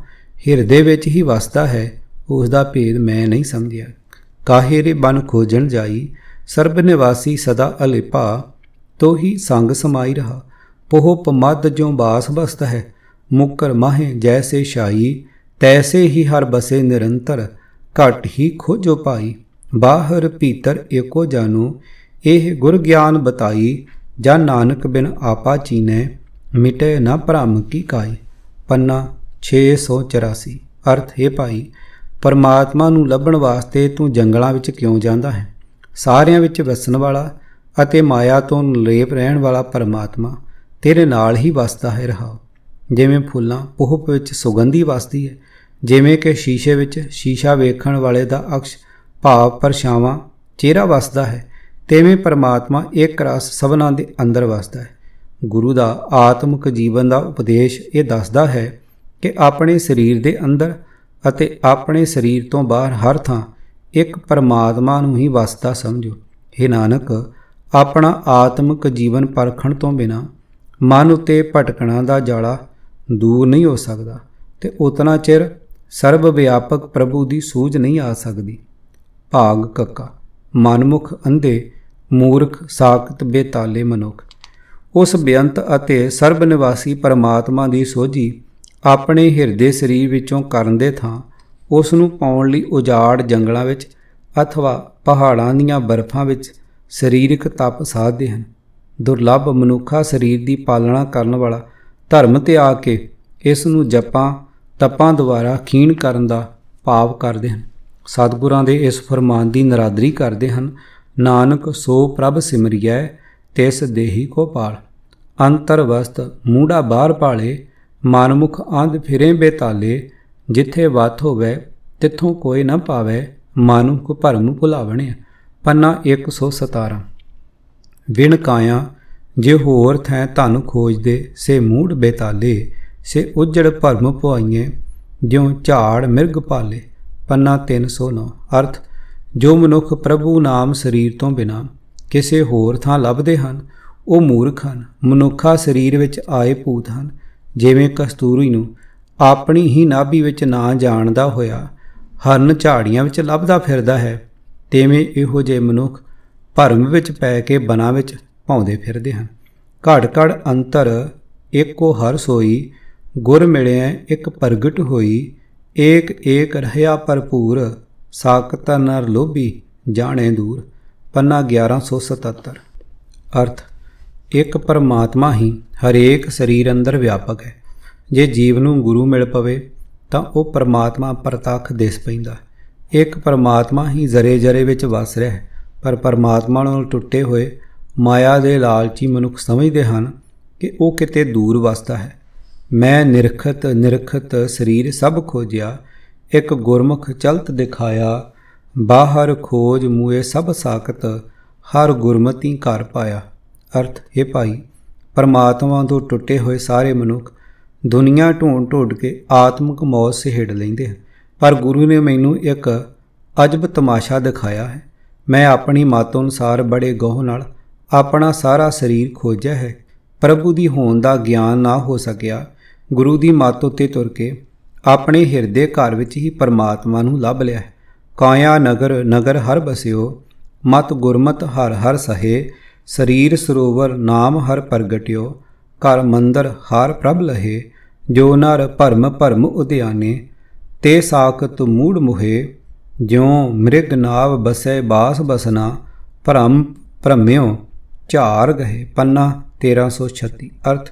ਹਿਰਦੇ ਵਿੱਚ ਹੀ ਵਸਦਾ ਹੈ ਉਸ ਦਾ ਭੇਦ ਮੈਂ ਨਹੀਂ ਸਮਝਿਆ ਕਾਹੇ ਰੇ ਬਨ ਖੋਜਣ ਜਾਈ ਸਰਬ ਨਿਵਾਸੀ ਸਦਾ ਅਲੇਪਾ ਤੋ ਹੀ ਸੰਗ ਸਮਾਈ ਰਹਾ ਪੋਹ ਪਮਦ ਜੋ ਬਾਸ ਬਸਤ ਹੈ ਮੁਕਰ ਮਾਹੇ ਜੈਸੇ ਛਾਈ ਤੈਸੇ ਹੀ ਹਰ ਬਸੇ ਨਿਰੰਤਰ ਘਟ ਹੀ ਖੋਜੋ ਪਾਈ ਬਾਹਰ ਭੀਤਰ ਏਕੋ ਜਾਨੋ ਇਹ ਗੁਰ ਗਿਆਨ ਬਤਾਈ ਜਾਂ ਨਾਨਕ ਬਿਨ ਆਪਾ ਚੀਨੇ ਮਿਟੇ ਨਾ ਭ੍ਰਮ ਕੀ ਕਾਈ ਪੰਨਾ 684 ਅਰਥ ਹੈ ਭਾਈ ਪਰਮਾਤਮਾ ਨੂੰ ਲੱਭਣ ਵਾਸਤੇ ਤੂੰ ਜੰਗਲਾਂ ਵਿੱਚ ਕਿਉਂ ਜਾਂਦਾ ਹੈ ਸਾਰਿਆਂ ਵਿੱਚ ਵਸਣ ਵਾਲਾ ਅਤੇ ਮਾਇਆ ਤੋਂ ਨਿਰੇਪ ਰਹਿਣ ਵਾਲਾ ਪਰਮਾਤਮਾ ਤੇਰੇ ਨਾਲ ਹੀ ਵਸਦਾ ਹੈ ਰਹਾ ਜਿਵੇਂ ਫੁੱਲਾਂ ਪੋਹਪ ਵਿੱਚ ਸੁਗੰਧੀ ਵਸਦੀ ਹੈ ਜਿਵੇਂ ਕਿ ਸ਼ੀਸ਼ੇ ਵਿੱਚ ਸ਼ੀਸ਼ਾ ਵੇਖਣ ਵਾਲੇ ਦਾ ਅਕਸ਼ ਭਾਵ ਪਰਛਾਵਾਂ ਚਿਹਰਾ ਵਸਦਾ ਹੈ ਤੇਵੇਂ ਪਰਮਾਤਮਾ ਇੱਕ ਰਸ ਸਭਨਾਂ ਦੇ ਅੰਦਰ ਵਸਦਾ ਹੈ ਗੁਰੂ ਦਾ ਆਤਮਿਕ ਜੀਵਨ ਦਾ ਉਪਦੇਸ਼ ਇਹ ਦੱਸਦਾ ਹੈ ਕਿ ਆਪਣੇ ਸਰੀਰ ਦੇ ਅੰਦਰ ਅਤੇ ਆਪਣੇ ਸਰੀਰ ਤੋਂ ਬਾਹਰ ਹਰ ਥਾਂ ਇੱਕ ਪਰਮਾਤਮਾ ਨੂੰ ਹੀ ਵਸਦਾ ਸਮਝੋ ਇਹ ਨਾਨਕ ਆਪਣਾ ਆਤਮਿਕ ਜੀਵਨ ਪਰਖਣ ਤੋਂ ਬਿਨਾ ਮਨ ਉਤੇ ਭਟਕਣਾ ਦਾ ਜਾਲਾ ਦੂਰ ਨਹੀਂ ਹੋ ਸਕਦਾ ਤੇ ਉਤਨਾ ਚਿਰ ਸਰਬ ਵਿਆਪਕ ਪ੍ਰਭੂ ਦੀ ਸੂਝ ਨਹੀਂ ਆ ਸਕਦੀ ਭਾਗ ਕੱਕਾ ਮਨਮੁਖ ਅੰਧੇ ਮੂਰਖ ਸਾਖਤ ਬੇਤਾਲੇ ਮਨੁੱਖ ਉਸ ਬੇਅੰਤ ਅਤੇ ਸਰਬ ਨਿਵਾਸੀ ਪਰਮਾਤਮਾ ਦੀ ਸੋਝੀ ਆਪਣੇ ਹਿਰਦੇ ਸਰੀਰ ਵਿੱਚੋਂ ਕਰਨ ਦੇ ਥਾਂ ਉਸ ਨੂੰ ਪਾਉਣ ਲਈ ਉਜਾੜ ਜੰਗਲਾਂ ਵਿੱਚ ਅਥਵਾ ਪਹਾੜਾਂ ਦੀਆਂ ਬਰਫ਼ਾਂ ਵਿੱਚ ਸਰੀਰਕ ਤਪ ਸਾਧਦੇ ਹਨ ਦੁਰਲੱਭ ਮਨੁੱਖਾ ਸਰੀਰ ਦੀ ਪਾਲਣਾ ਕਰਨ ਵਾਲਾ ਧਰਮ ਤੇ ਆ ਕੇ ਇਸ ਨੂੰ ਜਪਾਂ ਤਪਾਂ ਦੁਆਰਾ ਖੀਣ ਕਰਨ ਦਾ ਭਾਵ ਕਰਦੇ ਹਨ ਸਤਿਗੁਰਾਂ ਦੇ ਇਸ ਫਰਮਾਨ ਦੀ ਨਰਾਦਰੀ ਕਰਦੇ ਹਨ ਨਾਨਕ ਸੋ ਪ੍ਰਭ ਸਿਮਰਿਐ ਤਿਸ ਦੇਹੀ ਕੋ ਪਾਲ ਅੰਤਰ ਵਸਤ ਮੂੜਾ ਬਾਹਰ ਪਾਲੇ ਮਨਮੁਖ ਅੰਧ ਫਿਰੇ ਬੇਤਾਲੇ ਜਿੱਥੇ ਵਾਤ ਹੋਵੇ ਤਿੱਥੋਂ ਕੋਈ ਨਾ ਪਾਵੇ ਮਾਨੁਖ ਭਰਮ ਭੁਲਾਵਣਿਆ ਪੰਨਾ 117 ਵਿਣ ਕਾਇਆ ਜੇ ਹੋਰ ਥੈ ਧਨ ਖੋਜਦੇ ਸੇ ਮੂੜ ਬੇਤਾਲੇ ਸੇ ਉਜੜ ਭਰਮ ਪੁਆਈਏ ਜਿਉ ਝਾੜ ਮਿਰਗ ਪਾਲੇ ਪੰਨਾ 309 ਅਰਥ ਜੋ ਮਨੁੱਖ ਪ੍ਰਭੂ ਨਾਮ ਸਰੀਰ ਤੋਂ ਬਿਨਾ ਕਿਸੇ ਹੋਰ ਥਾਂ ਲੱਭਦੇ ਹਨ ਉਹ ਮੂਰਖ ਹਨ ਮਨੁੱਖਾ ਸਰੀਰ ਵਿੱਚ ਆਏ ਭੂਤ ਹਨ ਜਿਵੇਂ ਕਸਤੂਰੀ ਨੂੰ ਆਪਣੀ ਹੀ ਨਾਭੀ ਵਿੱਚ ਨਾ ਜਾਣਦਾ ਹੋਇਆ ਹਰਨ ਝਾੜੀਆਂ ਵਿੱਚ ਲੱਭਦਾ ਫਿਰਦਾ ਹੈ ਤੇਵੇਂ ਇਹੋ ਜੇ ਮਨੁੱਖ ਭਰਮ ਵਿੱਚ ਪੈ ਕੇ ਬਨਾ ਵਿੱਚ ਭੌਂਦੇ ਫਿਰਦੇ ਹਨ ਘੜ ਘੜ ਅੰਤਰ ਏਕੋ ਹਰ ਸੋਈ ਗੁਰ ਮਿਲਿਆ ਇੱਕ ਪ੍ਰਗਟ ਹੋਈ ਏਕ ਏਕ ਰਹਿਆ ਭਰਪੂਰ ਸਾਖਤ ਨਰ ਲੋਭੀ ਜਾਣੇ ਦੂਰ ਪੰਨਾ 1177 ਅਰਥ ਇੱਕ ਪਰਮਾਤਮਾ ਹੀ ਹਰੇਕ ਸਰੀਰ ਅੰਦਰ ਵਿਆਪਕ ਹੈ ਜੇ ਜੀਵ ਨੂੰ ਗੁਰੂ ਮਿਲ ਪਵੇ ਤਾਂ ਉਹ ਪਰਮਾਤਮਾ ਪ੍ਰਤੱਖ ਦਿਸ ਪੈਂਦਾ ਇੱਕ ਪਰਮਾਤਮਾ ਹੀ ਜ਼ਰੇ ਜ਼ਰੇ ਵਿੱਚ ਵਸ ਰਿਹਾ ਹੈ ਪਰ ਪਰਮਾਤਮਾ ਨਾਲ ਟੁੱਟੇ ਹੋਏ ਮਾਇਆ ਦੇ ਲਾਲਚੀ ਮਨੁੱਖ ਸਮਝਦੇ ਹਨ ਕਿ ਉਹ ਕਿਤੇ ਦੂਰ ਵਸਦਾ ਹੈ ਮੈਂ ਨਿਰਖਤ ਨਿਰਖਤ ਸਰੀਰ ਸਭ ਖੋਜਿਆ ਇੱਕ ਗੁਰਮੁਖ ਚਲਤ ਦਿਖਾਇਆ ਬਾਹਰ ਖੋਜ ਮੂਏ ਸਭ ਸਾਖਤ ਹਰ ਗੁਰਮਤੀ ਘਰ ਪਾਇਆ ਅਰਥ ਇਹ ਭਾਈ ਪਰਮਾਤਮਾ ਤੋਂ ਟੁੱਟੇ ਹੋਏ ਸਾਰੇ ਮਨੁੱਖ ਦੁਨੀਆ ਢੋਣ ਢੋੜ ਕੇ ਆਤਮਿਕ ਮੌਤ ਸੇ ਲੈਂਦੇ ਹਨ ਪਰ ਗੁਰੂ ਨੇ ਮੈਨੂੰ ਇੱਕ ਅਜਬ ਤਮਾਸ਼ਾ ਦਿਖਾਇਆ ਹੈ ਮੈਂ ਆਪਣੀ ਮਤ ਅਨੁਸਾਰ ਬੜੇ ਗੋਹ ਨਾਲ ਆਪਣਾ ਸਾਰਾ ਸਰੀਰ ਖੋਜਿਆ ਹੈ ਪ੍ਰਭੂ ਦੀ ਹੋਣ ਦਾ ਗਿਆਨ ਨਾ ਹੋ ਸਕਿਆ ਗੁਰੂ ਦੀ ਮਤ ਉਤੇ ਤੁਰ ਕੇ ਆਪਣੇ ਹਿਰਦੇ ਘਰ ਵਿੱਚ ਹੀ ਪਰਮਾਤਮਾ ਨੂੰ ਲੱਭ ਲਿਆ ਕਾਇਆ ਨਗਰ ਨਗਰ ਹਰ ਬਸਿਓ ਮਤ ਗੁਰਮਤ ਹਰ ਹਰ ਸਹੇ ਸਰੀਰ ਸਰੋਵਰ ਨਾਮ ਹਰ ਪ੍ਰਗਟਿਓ ਕਰ ਮੰਦਰ ਹਰ ਪ੍ਰਭ ਲਹੇ ਜੋ ਨਰ ਭਰਮ ਭਰਮ ਉਦਿਆਨੇ ਤੇ ਸਾਖਤ ਮੂੜ ਮੁਹੇ ਜਿਉ ਮ੍ਰਿਗ ਨਾਵ ਬਸੈ ਬਾਸ ਬਸਨਾ ਭ੍ਰਮ ਭ੍ਰਮਿਓ ਝਾਰ ਗਏ ਪੰਨਾ 1336 ਅਰਥ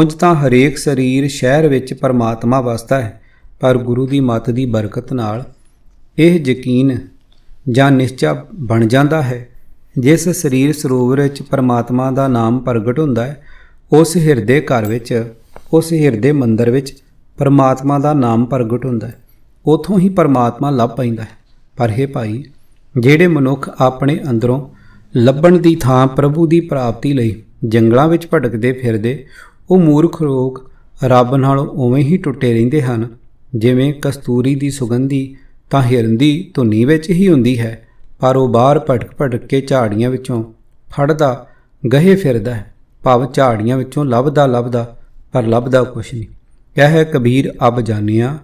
ਉੰਜ ਤਾਂ ਹਰੇਕ ਸਰੀਰ ਸ਼ਹਿਰ ਵਿੱਚ ਪਰਮਾਤਮਾ ਵਸਦਾ ਹੈ ਪਰ ਗੁਰੂ ਦੀ ਮਤ ਦੀ ਬਰਕਤ ਨਾਲ ਇਹ ਯਕੀਨ ਜਾਂ ਨਿਸ਼ਚਾ ਬਣ ਜਾਂਦਾ ਹੈ ਜਿਸ ਸਰੀਰ ਸਰੋਵਰ ਵਿੱਚ ਪਰਮਾਤਮਾ ਦਾ ਨਾਮ ਪ੍ਰਗਟ ਹੁੰਦਾ ਹੈ ਉਸ ਹਿਰਦੇ ਘਰ ਵਿੱਚ ਉਸ ਹਿਰਦੇ ਮੰਦਰ ਵਿੱਚ ਪਰਮਾਤਮਾ ਦਾ ਨਾਮ ਪ੍ਰਗਟ ਹੁੰਦਾ ਹੈ ਉਥੋਂ ਹੀ ਪਰਮਾਤਮਾ ਲੱਭ ਪੈਂਦਾ ਹੈ ਪਰ हे ਭਾਈ ਜਿਹੜੇ ਮਨੁੱਖ ਆਪਣੇ ਅੰਦਰੋਂ ਲੱਭਣ ਦੀ ਥਾਂ ਪ੍ਰਭੂ ਦੀ ਪ੍ਰਾਪਤੀ ਲਈ ਜੰਗਲਾਂ ਵਿੱਚ ਭਟਕਦੇ ਫਿਰਦੇ ਉਹ ਮੂਰਖ ਲੋਕ ਰੱਬ ਨਾਲੋਂ ਉਵੇਂ ਹੀ ਟੁੱਟੇ ਰਹਿੰਦੇ ਹਨ ਜਿਵੇਂ ਕਸਤੂਰੀ ਦੀ ਸੁਗੰਧੀ ਤਾਂ ਹਿਰਨ ਦੀ ਧੁਨੀ ਵਿੱਚ ਹੀ ਹੁੰਦੀ ਹੈ ਪਰ ਉਹ ਬਾਹਰ ਭਟਕ ਭਟਕ ਕੇ ਝਾੜੀਆਂ ਵਿੱਚੋਂ ਫੜਦਾ ਗਹੇ ਫਿਰਦਾ ਹੈ ਭਾਵ ਝਾੜੀਆਂ ਵਿੱਚੋਂ ਲੱਭਦਾ ਲੱਭਦਾ ਪਰ ਲੱਭਦਾ ਕੁਛ ਨਹੀਂ ਕਹੇ ਕਬੀਰ ਅਬ ਜਾਣਿਆ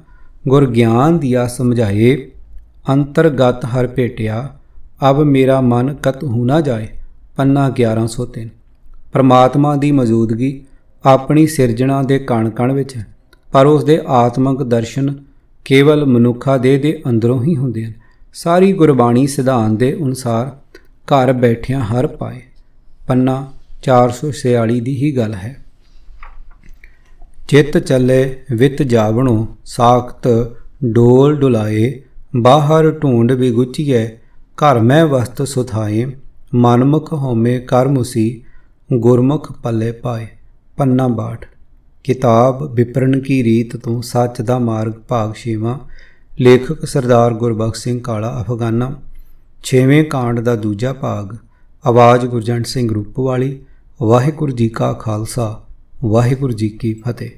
ਗੁਰ ਗਿਆਨ ਦੀਆ ਸਮਝਾਏ ਅੰਤਰਗਤ ਹਰ ਭੇਟਿਆ ਅਬ ਮੇਰਾ ਮਨ ਕਤ ਹੋ ਨਾ ਜਾਏ ਪੰਨਾ 1103 ਪਰਮਾਤਮਾ ਦੀ ਮੌਜੂਦਗੀ ਆਪਣੀ ਸਿਰਜਣਾ ਦੇ ਕਣ-ਕਣ ਵਿੱਚ ਹੈ ਪਰ ਉਸ ਦੇ ਆਤਮਿਕ ਦਰਸ਼ਨ ਕੇਵਲ ਮਨੁੱਖਾ ਦੇ ਦੇ ਅੰਦਰੋਂ ਹੀ ਹੁੰਦੇ ਹਨ ਸਾਰੀ ਗੁਰਬਾਣੀ ਸਿਧਾਂਤ ਦੇ ਅਨੁਸਾਰ ਘਰ ਬੈਠਿਆਂ ਹਰ ਪਾਏ ਪੰਨਾ 446 ਦੀ ਹੀ ਗੱਲ ਹੈ ਚਿੱਤ ਚੱਲੇ ਵਿਤ ਜਾਵਣੋ ਸਾਖਤ ਡੋਲ ਡੁਲਾਏ ਬਾਹਰ ਢੂੰਡ ਬਿਗੁਚੀਐ ਘਰ ਮੈਂ ਵਸਤ ਸੁਥਾਏ ਮਨਮੁਖ ਹੋਮੇ ਕਰਮੁਸੀ ਗੁਰਮੁਖ ਪੱਲੇ ਪਾਏ ਪੰਨਾ ਬਾਠ ਕਿਤਾਬ ਵਿਪਰਨ ਕੀ ਰੀਤ ਤੋਂ ਸੱਚ ਦਾ ਮਾਰਗ ਭਾਗ 6ਵਾਂ ਲੇਖਕ ਸਰਦਾਰ ਗੁਰਬਖਸ਼ ਸਿੰਘ ਕਾਲਾ ਅਫਗਾਨਾ 6ਵੇਂ ਕਾਂਡ ਦਾ ਦੂਜਾ ਭਾਗ ਆਵਾਜ਼ ਗੁਰਜੰਟ ਸਿੰਘ ਰੂਪਵਾਲੀ ਵਾਹਿਗੁਰੂ ਜੀ ਕਾ ਖਾਲਸਾ ਵਾਹਿਗੁਰੂ ਜੀ ਕੀ ਫਤਿਹ